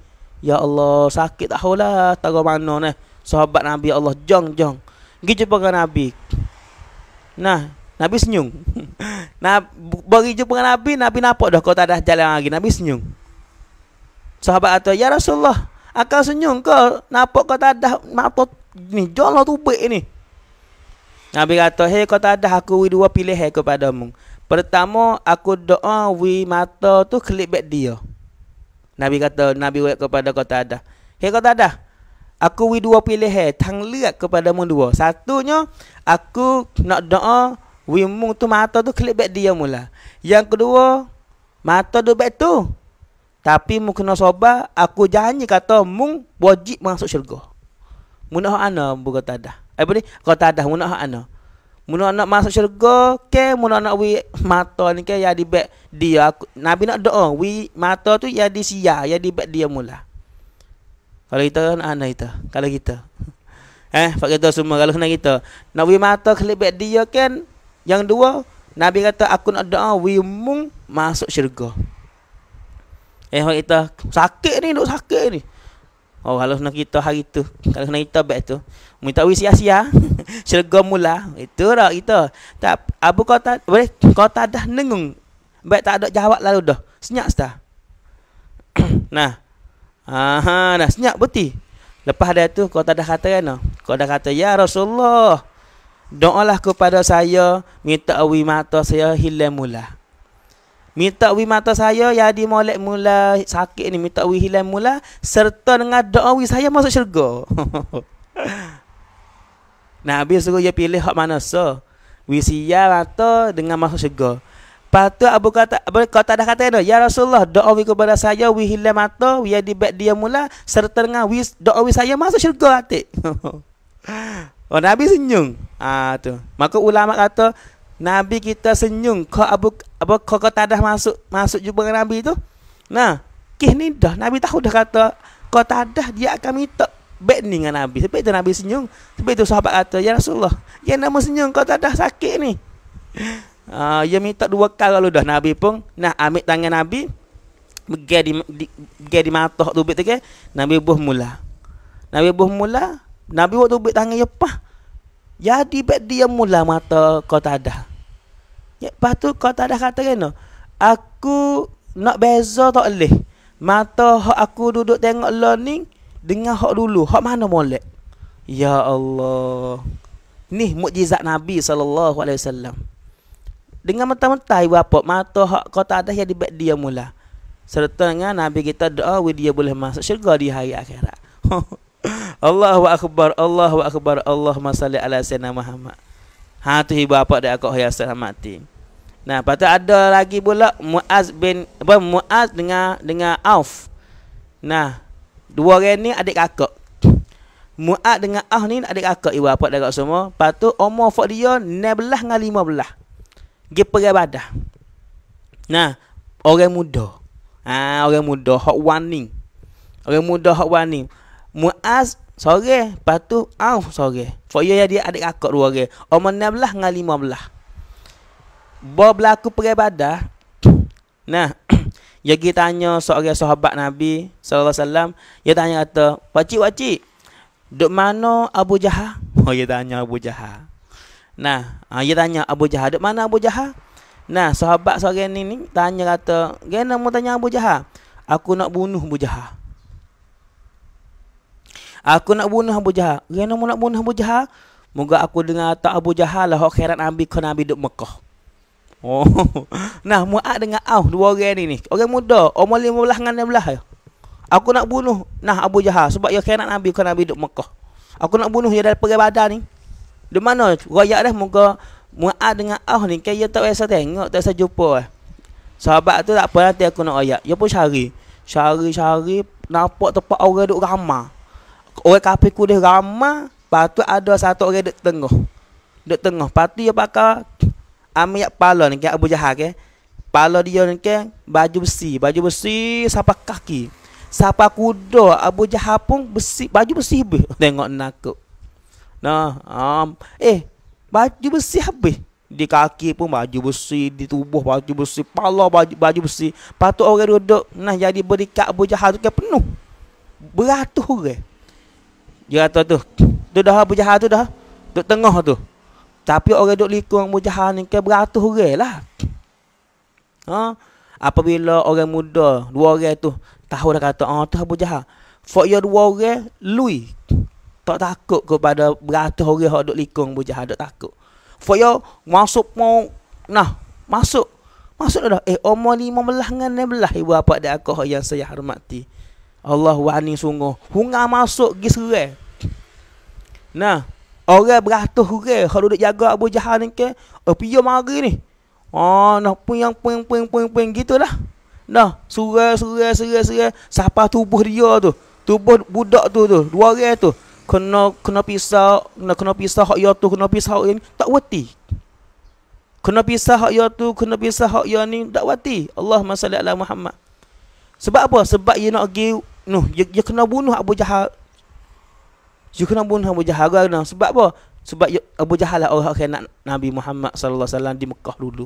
Ya Allah, sakit tak lah. Tak tahu mana ni. Sahabat Nabi ya Allah, jong, jong. Pergi Nabi. Nah, Nabi senyum. Nah bagi jumpa dengan Nabi, Nabi nampak dah kau tak ada jalan lagi, Nabi senyum. Sahabat kata, "Ya Rasulullah, akal senyum kau, nampak kau tak ada mata ni, tu lah tubik ni." Nabi kata, "Hei, kau tak ada aku wi dua pilih kepada mu. Pertama, aku doa wi mata tu kelip bek dia." Nabi kata, Nabi wek kepada kau tak ada. Hei kau tak ada. Aku wi dua pilih hai, tang lihat mu dua. Satunya aku nak doa Wimung tu mata tu klik back dia mula. Yang kedua, mata tu back tu. Tapi mu kena sobat, aku janji kata mung wajib masuk syurga. Munah ana bu kata dah. Apa ni? Kata dah munah ana. Munah nak masuk syurga ke munah nak wi mata ni ke ya di back dia aku. Nabi nak doa wi mata tu ya di sia, ya di back dia mula. Kalau kita kan ana kita. Kalau kita. Eh, fakir tu semua kalau kena kita. Nak wi mata klik back dia kan yang dua, Nabi kata aku nak doa wimung masuk syurga. Eh orang kita sakit ni, duk sakit ni. Oh kalau nak kita hari tu, kalau nak kita baik tu, minta wis sia-sia. syurga mula, itu dah kita. Tak abu kota boleh kota dah nengung. Baik tak ada jawab lalu dah. Senyap sudah. nah. Aha, nah senyap beti. Lepas dia tu kau tak ada kata kan? Kau dah kata ya Rasulullah. Doalah kepada saya minta awi mata saya hilang mula. Minta awi mata saya di molek mula sakit ni minta awi hilang mula serta dengan doa awi saya masuk syurga. Nabi suruh dia pilih hak mana so. Wisia mata dengan masuk syurga. Patu Abu kata Abu kata dah kata ya Rasulullah doa wi kepada saya wi hilang mata wi jadi baik dia mula serta dengan wi doa wi saya masuk syurga atik. Oh, Nabi senyum. Ah ha, tu. Maka ulama kata Nabi kita senyum. Kau Abu apa kau kau tak dah masuk masuk jumpa dengan Nabi tu. Nah, kih ni dah Nabi tahu dah kata kau tak dah dia akan minta baik ni dengan Nabi. Sebab itu Nabi senyum. Sebab itu sahabat kata, "Ya Rasulullah, ya nama senyum kau tak dah sakit ni." Ah, uh, ya minta dua kali lalu dah Nabi pun. Nah, ambil tangan Nabi. Gadi di, di, di matok tu bit okay? Nabi buh mula. Nabi buh mula, Nabi waktu bek tangan ya pah. Jadi bek dia mula mata kau tak ada. Ya, lepas tu kau tak ada kata kena. Aku nak beza tak boleh. Mata hak aku duduk tengok learning dengan hak dulu. Hak mana boleh? Ya Allah. Ni mukjizat Nabi saw Dengan mata-mata ibu apa? Mata hak kau tak ada ya di bek dia mula. Serta dengan Nabi kita doa dia boleh masuk syurga di hari akhirat. Allahu akbar, Allahu akbar, Allah salli ala sayyidina Muhammad. Ha tu ibu apa dia aku hayat selamat Nah, patut ada lagi pula Muaz bin apa Muaz dengan dengan Auf. Nah, dua orang ni adik kakak. Muaz dengan Auf ni adik kakak ibu apa dekat semua. Patut umur fak dia 16 dengan 15. Gi pergi badah. Nah, orang muda. Ah, ha, orang muda hot warning. Orang muda hot warning. Muaz sorang, lepas tu Auf sorang. For you jadi adik akak dua orang. Umur 16 dengan 15. Ba berlaku perang Badar. Nah, ya kita tanya seorang sahabat Nabi sallallahu alaihi wasallam, dia tanya kata, "Pacik, pacik, duk mana Abu Jahal?" Oh, dia tanya Abu Jahal. Nah, ah, dia tanya Abu Jahal, "Duk mana Abu Jahal?" Nah, sahabat seorang ni ni tanya kata, kenapa mau tanya Abu Jahal. Aku nak bunuh Abu Jahal." Aku nak bunuh Abu Jahal. Gimana mu nak bunuh Abu Jahal? Moga aku dengar tak Abu Jahal lah akhirat ambil ke Nabi duk Mekah. Oh. Nah, Mu'ad dengan Auf dua orang ni ni. Orang muda, umur 15 dengan 16 ya. Aku nak bunuh nah Abu Jahal sebab ya khairat Nabi ke Nabi duk Mekah. Aku nak bunuh dia dari perang Badar ni. Di mana rakyat dah moga Mu'ad dengan Auf ni kaya tak biasa tengok, tak biasa jumpa eh. Sahabat tu tak apa nanti aku nak rakyat. Dia pun cari. Cari-cari nampak tempat orang duk ramah orang kafir kudih ramah patut ada satu orang dekat tengah dekat tengah patut dia pakai amiat kepala ni Abu Jahal ke kepala dia ni ke baju besi baju besi sapa kaki sapa kuda Abu Jahal pun besi baju besi be. tengok nakut nah um, eh baju besi habis di kaki pun baju besi di tubuh baju besi kepala baju, baju besi patut orang duduk nah jadi berikat Abu Jahal tu ke penuh beratus orang dia kata tu Tu dah mujahar tu dah Duk tengah tu Tapi orang duk likung mujahar ni ke beratus orang lah ha? Apabila orang muda Dua orang tu Tahu dah kata ah, Tu Abu Jahal For your dua orang Lui Tak takut kepada beratus orang Yang duk likung Abu Jahal Duk takut For yo Masuk mau Nah Masuk Masuk dah Eh umur lima belah Ngan ni belah Ibu apa dia aku Yang saya hormati Allah wani sungguh. Hunga masuk pergi serai. Nah, orang beratus serai. Kalau duduk jaga Abu Jahal ni ke, oh, pergi mari ni. Oh, ah, nak puyang, puyang, puyang, puyang, puyang, gitu lah. Nah, serai, serai, serai, serai. Siapa tubuh dia tu? Tubuh budak tu tu, dua orang tu. Kena, kena pisau, kena, kena pisau hak ya tu, kena pisau hak ya ni. Tak wati. Kena pisah hak ya tu, kena pisah hak ya ni. Tak wati. Allahumma salli ala Muhammad. Sebab apa? Sebab dia nak pergi no, dia, dia kena bunuh Abu Jahal Dia kena bunuh Abu Jahal kerana. Sebab apa? Sebab Abu Jahal lah orang yang nak Nabi Muhammad sallallahu alaihi wasallam di Mekah dulu.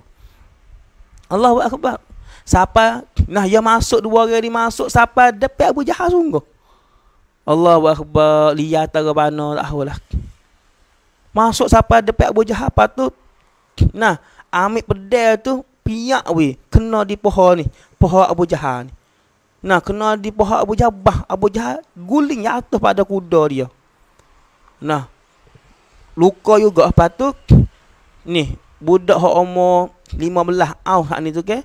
Allahu akbar. Siapa nah yang masuk dua orang ni masuk siapa dapat Abu Jahal sungguh. Allahu akbar. Lihat tak mana tahulah. Lah. Masuk siapa dapat Abu Jahal patut nah ambil pedal tu piyak we kena di pohon ni. Pohon Abu Jahal ni. Nah, kena di pohak Abu Jabah. Abu Jah guling jatuh pada kuda dia. Nah, luka juga lepas tu. Ni, budak yang umur 15 tahun hak ni tu ke.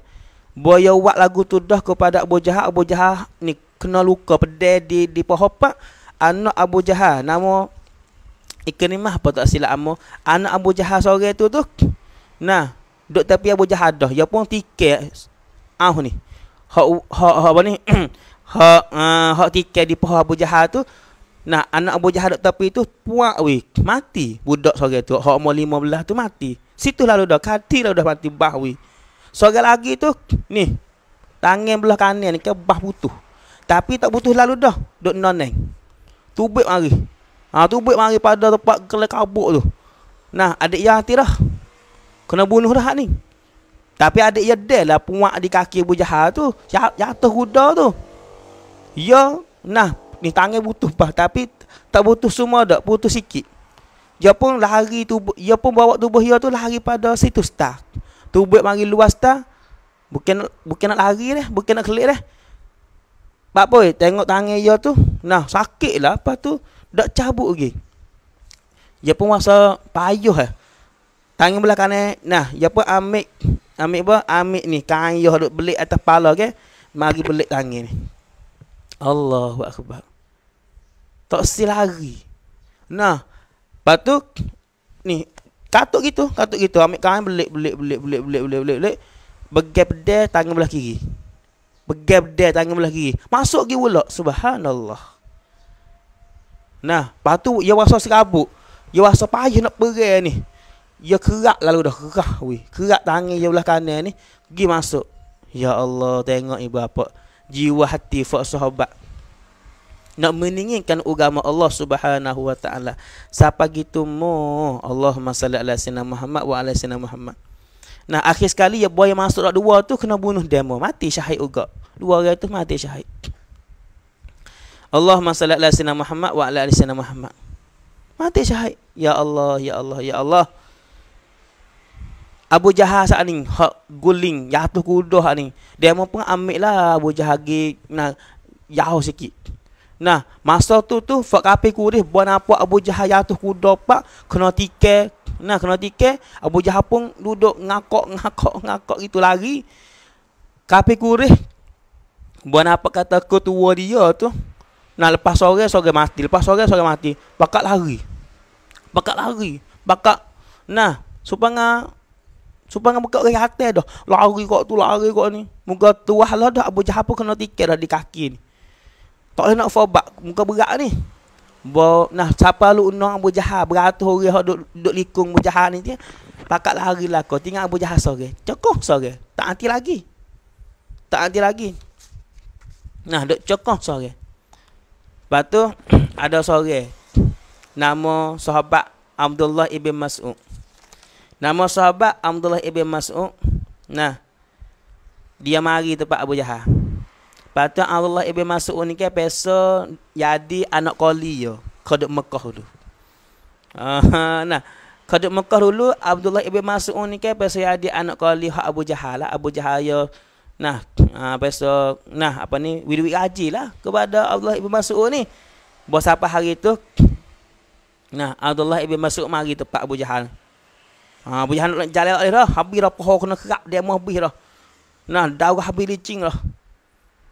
Boya buat lagu tu dah kepada Abu Jah Abu Jah ni kena luka pedai di, di pohak Anak Abu Jah nama Ikrimah apa tak silap amo. Anak Abu Jah sore tu tu. Nah, duk tapi Abu Jah dah. Ya pun tiket. Ah ni hak hak hak apa ni? hak ah, hak tiket di pohon Abu Jahal tu nah anak Abu Jahal dekat tepi tu puak we mati budak sore tu hak umur 15 tu mati situ lalu dah katil lalu dah mati bah we sore lagi tu ni tangan belah kanan ni ke bah putus tapi tak putus lalu dah duk noneng Tubek mari ha ah, tubek mari pada tempat kelai kabuk tu nah adik yang hati lah. kena bunuh dah hak ni tapi adik dia ya dah lah puak di kaki Abu Jahal tu. Jatuh kuda tu. Ya, nah, ni tangan butuh bah tapi tak butuh semua dak, butuh sikit. Dia pun lari tu, dia pun bawa tubuh dia tu lari pada situ star. Tubuh mari luas star. Bukan bukan nak lari dah, bukan nak kelik dah. Pak boy tengok tangan dia tu, nah sakit lah apa tu, dak cabut lagi. Dia pun rasa payuh eh. Tangan belakangnya. nah dia pun ambil Ambil apa? Ambil ni kayuh duk belik atas kepala ke? Mari belik tangan ni. Allahu akbar. Tak lari. Nah, patu ni katuk gitu, katuk gitu ambil kain belik belik belik belik belik belik belik belik. Begap tangan belah kiri. Begap tangan belah kiri. Masuk gi pula. Subhanallah. Nah, patu ya waso serabut. Ya waso payah nak perang ni. Ya kerak lalu dah kerak we. Kerak tangan je belah kanan ni Pergi masuk Ya Allah tengok ibu bapa, Jiwa hati fak sahabat Nak meninginkan agama Allah subhanahu wa ta'ala Siapa gitu mu? Allahumma salli ala sinna Muhammad wa ala sinna Muhammad Nah akhir sekali ya boy masuk dah dua tu kena bunuh demo mati syahid juga. Dua orang tu mati syahid. Allahumma salli ala sayyidina Muhammad wa ala ali sayyidina Muhammad. Mati syahid. Ya Allah, ya Allah, ya Allah. Abu Jahal saat ni hak guling jatuh kuda hak ni. Dia mau pun ambil lah Abu Jahal gi nah jauh sikit. Nah, masa tu tu fak kapi kurih buat apa Abu Jahal jatuh kuda pak kena tikar. Nah, kena tikar Abu Jahal pun duduk ngakok ngakok ngakok gitu lari. Kapi kurih buat apa kata ketua dia tu. Nah, lepas sore sore mati, lepas sore sore mati, bakal lari. Bakal lari. Bakal nah, supaya Supaya dengan buka hati dah. Lari kok tu, lari kok ni. Muka tuah lah dah. Abu Jahal pun kena tikir dah di kaki ni. Tak boleh nak fobak. Muka berat ni. Bo, nah, siapa lu undang Abu Jahal. Beratus orang yang duduk, duduk likung Abu Jahal ni. Dia, pakat lari lah kau. Tinggal Abu Jahal sore. Cukup sore. Tak nanti lagi. Tak nanti lagi. Nah, duduk cukup sore. Lepas tu, ada sore. Nama sahabat Abdullah ibn Mas'ud. Nama sahabat Abdullah ibn Mas'ud. Nah. Dia mari tempat Abu Jahal. Patut Abdullah ibn Mas'ud ni ke kan peso jadi anak qali yo, kaduk Mekah dulu. Uh, nah. Kaduk Mekah dulu Abdullah ibn Mas'ud ni ke kan peso jadi anak qali hak Abu Jahal lah, Abu Jahal yo. Nah, uh, ha, peso nah apa ni Widwi widi lah kepada Abdullah ibn Mas'ud ni. Bos apa hari tu Nah, Abdullah ibn Mas'ud mari tempat Abu Jahal. Ha boleh hanuk jalan lagi dah. Habis dah pohon kena kerap dia mau habis dah. Nah, dah dah habis licin dah.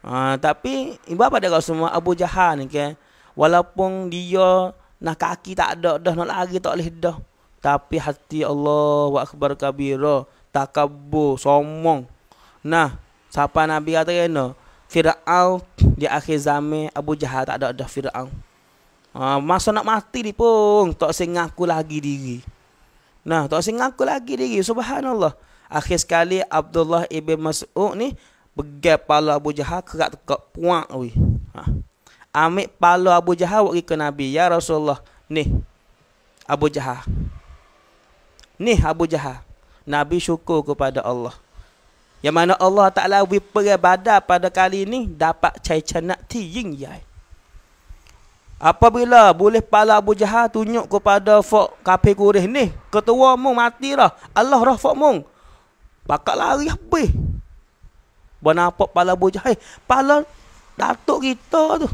Ha, tapi ibu apa dia semua Abu Jahal ni kan. Walaupun dia nak kaki tak ada dah nak lari tak boleh dah. Tapi hati Allah wa akbar kabira takabbur sombong. Nah, siapa nabi kata kena Firaun di akhir zaman Abu Jahal tak ada dah Firaun. Ha, masa nak mati dia pun tak sengaku lagi diri. Nah, tak usah ngaku lagi diri. Subhanallah. Akhir sekali Abdullah ibn Mas'ud ni pegang kepala Abu Jahal kerat tekak puak oi. Ha. Ambil kepala Abu Jahal bagi ke Nabi, ya Rasulullah. Ni. Abu Jahal. Ni Abu Jahal. Nabi syukur kepada Allah. Yang mana Allah Ta'ala beri perai pada kali ini dapat cai cai nak tiing yai. Apabila boleh pala Abu Jahal tunjuk kepada Fok Kapi Kureh ni. Ketua mu mati dah. Allah dah Fok Mung. pakak lari habis. Bernampak pala Abu Jahal. Pala datuk kita tu.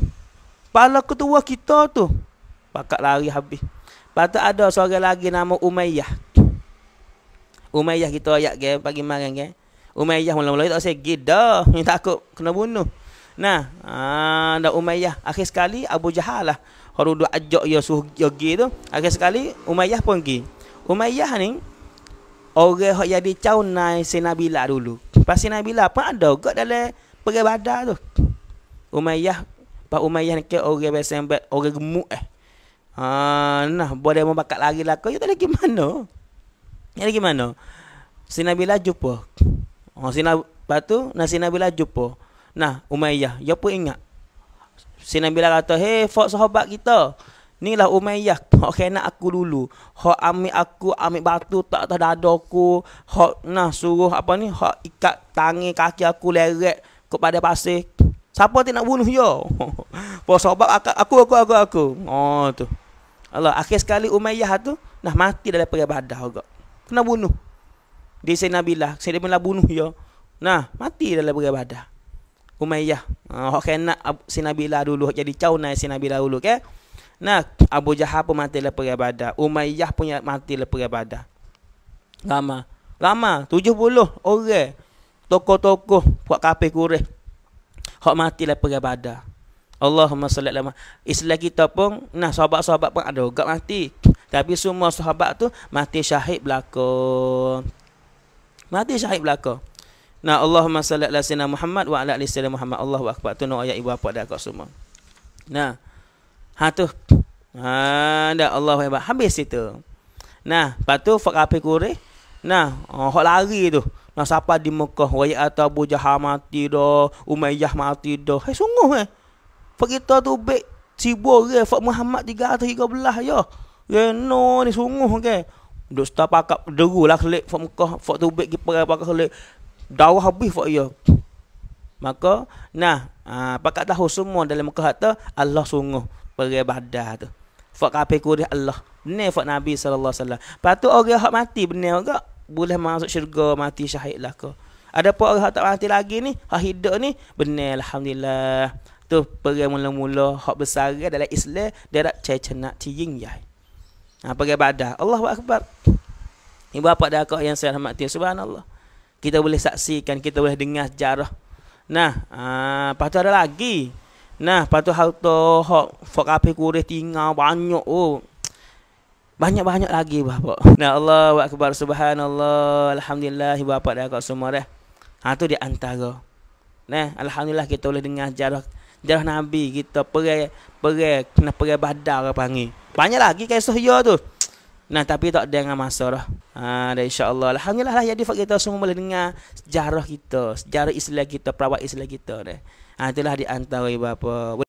Pala ketua kita tu. pakak lari habis. Patut ada seorang lagi nama Umayyah. Umayyah kita ayat ke pagi malam ke. Umayyah mula-mula tak segi dah. Ni takut kena bunuh. Nah, ada ah, Umayyah. Akhir sekali Abu Jahal lah. Haru dua ajak ya suh yogi tu. Akhir sekali Umayyah pun pergi. Umayyah ni, orang yang jadi cau naik Sinabila dulu. Pas Sinabila apa ada juga dalam badar tu. Umayyah, Pak Umayyah ni ke orang bersembat, orang gemuk eh. Ha, nah, boleh membakat lari lah kau. Ya tadi gimana. Ya gimana. Sinabila jumpa. Oh, ah, Sinabila, patu, tu, Sinabila jumpa. Nah, Umayyah, dia ya pun ingat. Si Nabi lah kata, hey, fok sahabat kita. Ni lah Umayyah, hok kena aku dulu. Hok ambil aku, ambil batu, tak tahu dada aku. nah suruh apa ni, hok ikat tangan kaki aku leret kepada pasir. Siapa tak nak bunuh yo? Fok sahabat aku, aku, aku, aku. Oh tu. Allah, akhir sekali Umayyah tu, nah mati dalam perang badah juga. Kena bunuh. Di Sayyidina Bilal, Sayyidina Bilal bunuh yo. Nah, mati dalam perang badah. Umayyah. Ah ha, uh, kena si Nabila dulu jadi caunai si Nabila dulu ke. Nah Abu Jahal pun mati lepas perang Badar. Umayyah pun ya-, mati lepas perang Badar. Lama. Lama 70 orang tokoh-tokoh buat kafir Quraisy. Hok mati lepas perang Badar. Allahumma salli ala Islam kita pun nah sahabat-sahabat pun ada gak mati. Tapi semua sahabat tu mati syahid belaka. Mati syahid belakang. Nah, Allahumma salli ala sayyidina Muhammad wa ala ali sayyidina Muhammad. Allahu akbar. Tu no ayat ibu apa dah kau semua. Nah. Ha tu. Ha dah Allahu akbar. Habis itu. Nah, patu fak api kure. Nah, hok ha, lari tu. Nah, siapa di Mekah wayat atau Abu Jahal mati dah, Umayyah mati dah. Hai eh, sungguh eh. Fak kita tu be sibuk ke fak Muhammad 313 ya. Ya no ni sungguh ke. Okay. Duk setah pakak deru lah kelek Fak Mekah Fak tu tubik Kipar pakak kelek Darah habis buat dia. Maka nah, ah pakat tahu semua dalam muka harta Allah sungguh pergi badah tu. Fak kafir kuris Allah. Benar fak Nabi sallallahu alaihi wasallam. Patu orang hak mati benar juga boleh masuk syurga mati syahid lah ke. Adapun orang hak tak mati lagi ni, hak hidup ni benar alhamdulillah. Tu pergi mula-mula hak besar dalam Islam dia nak cecenak tiing ya. Ha pergi badah. Allahu akbar. Ibu bapa dah kau yang saya rahmati subhanallah kita boleh saksikan, kita boleh dengar sejarah. Nah, ah uh, ada lagi. Nah, patut hal tu hok fok api kurih tinggal banyak oh. Banyak-banyak lagi bapa. Nah, Allah akbar subhanallah. Alhamdulillah ibu bapa dah kau semua dah. Ha tu di antara. Nah, alhamdulillah kita boleh dengar sejarah sejarah nabi kita perang perang kena perang badar apa panggil. Banyak lagi kisah dia ya tu. Nah tapi tak ada dengan masa dah. Ha, dan insyaAllah. Alhamdulillah lah. Ya, Jadi kita semua boleh dengar sejarah kita. Sejarah Islam kita. Perawat Islam kita. Dah. Ha, itulah di antara beberapa.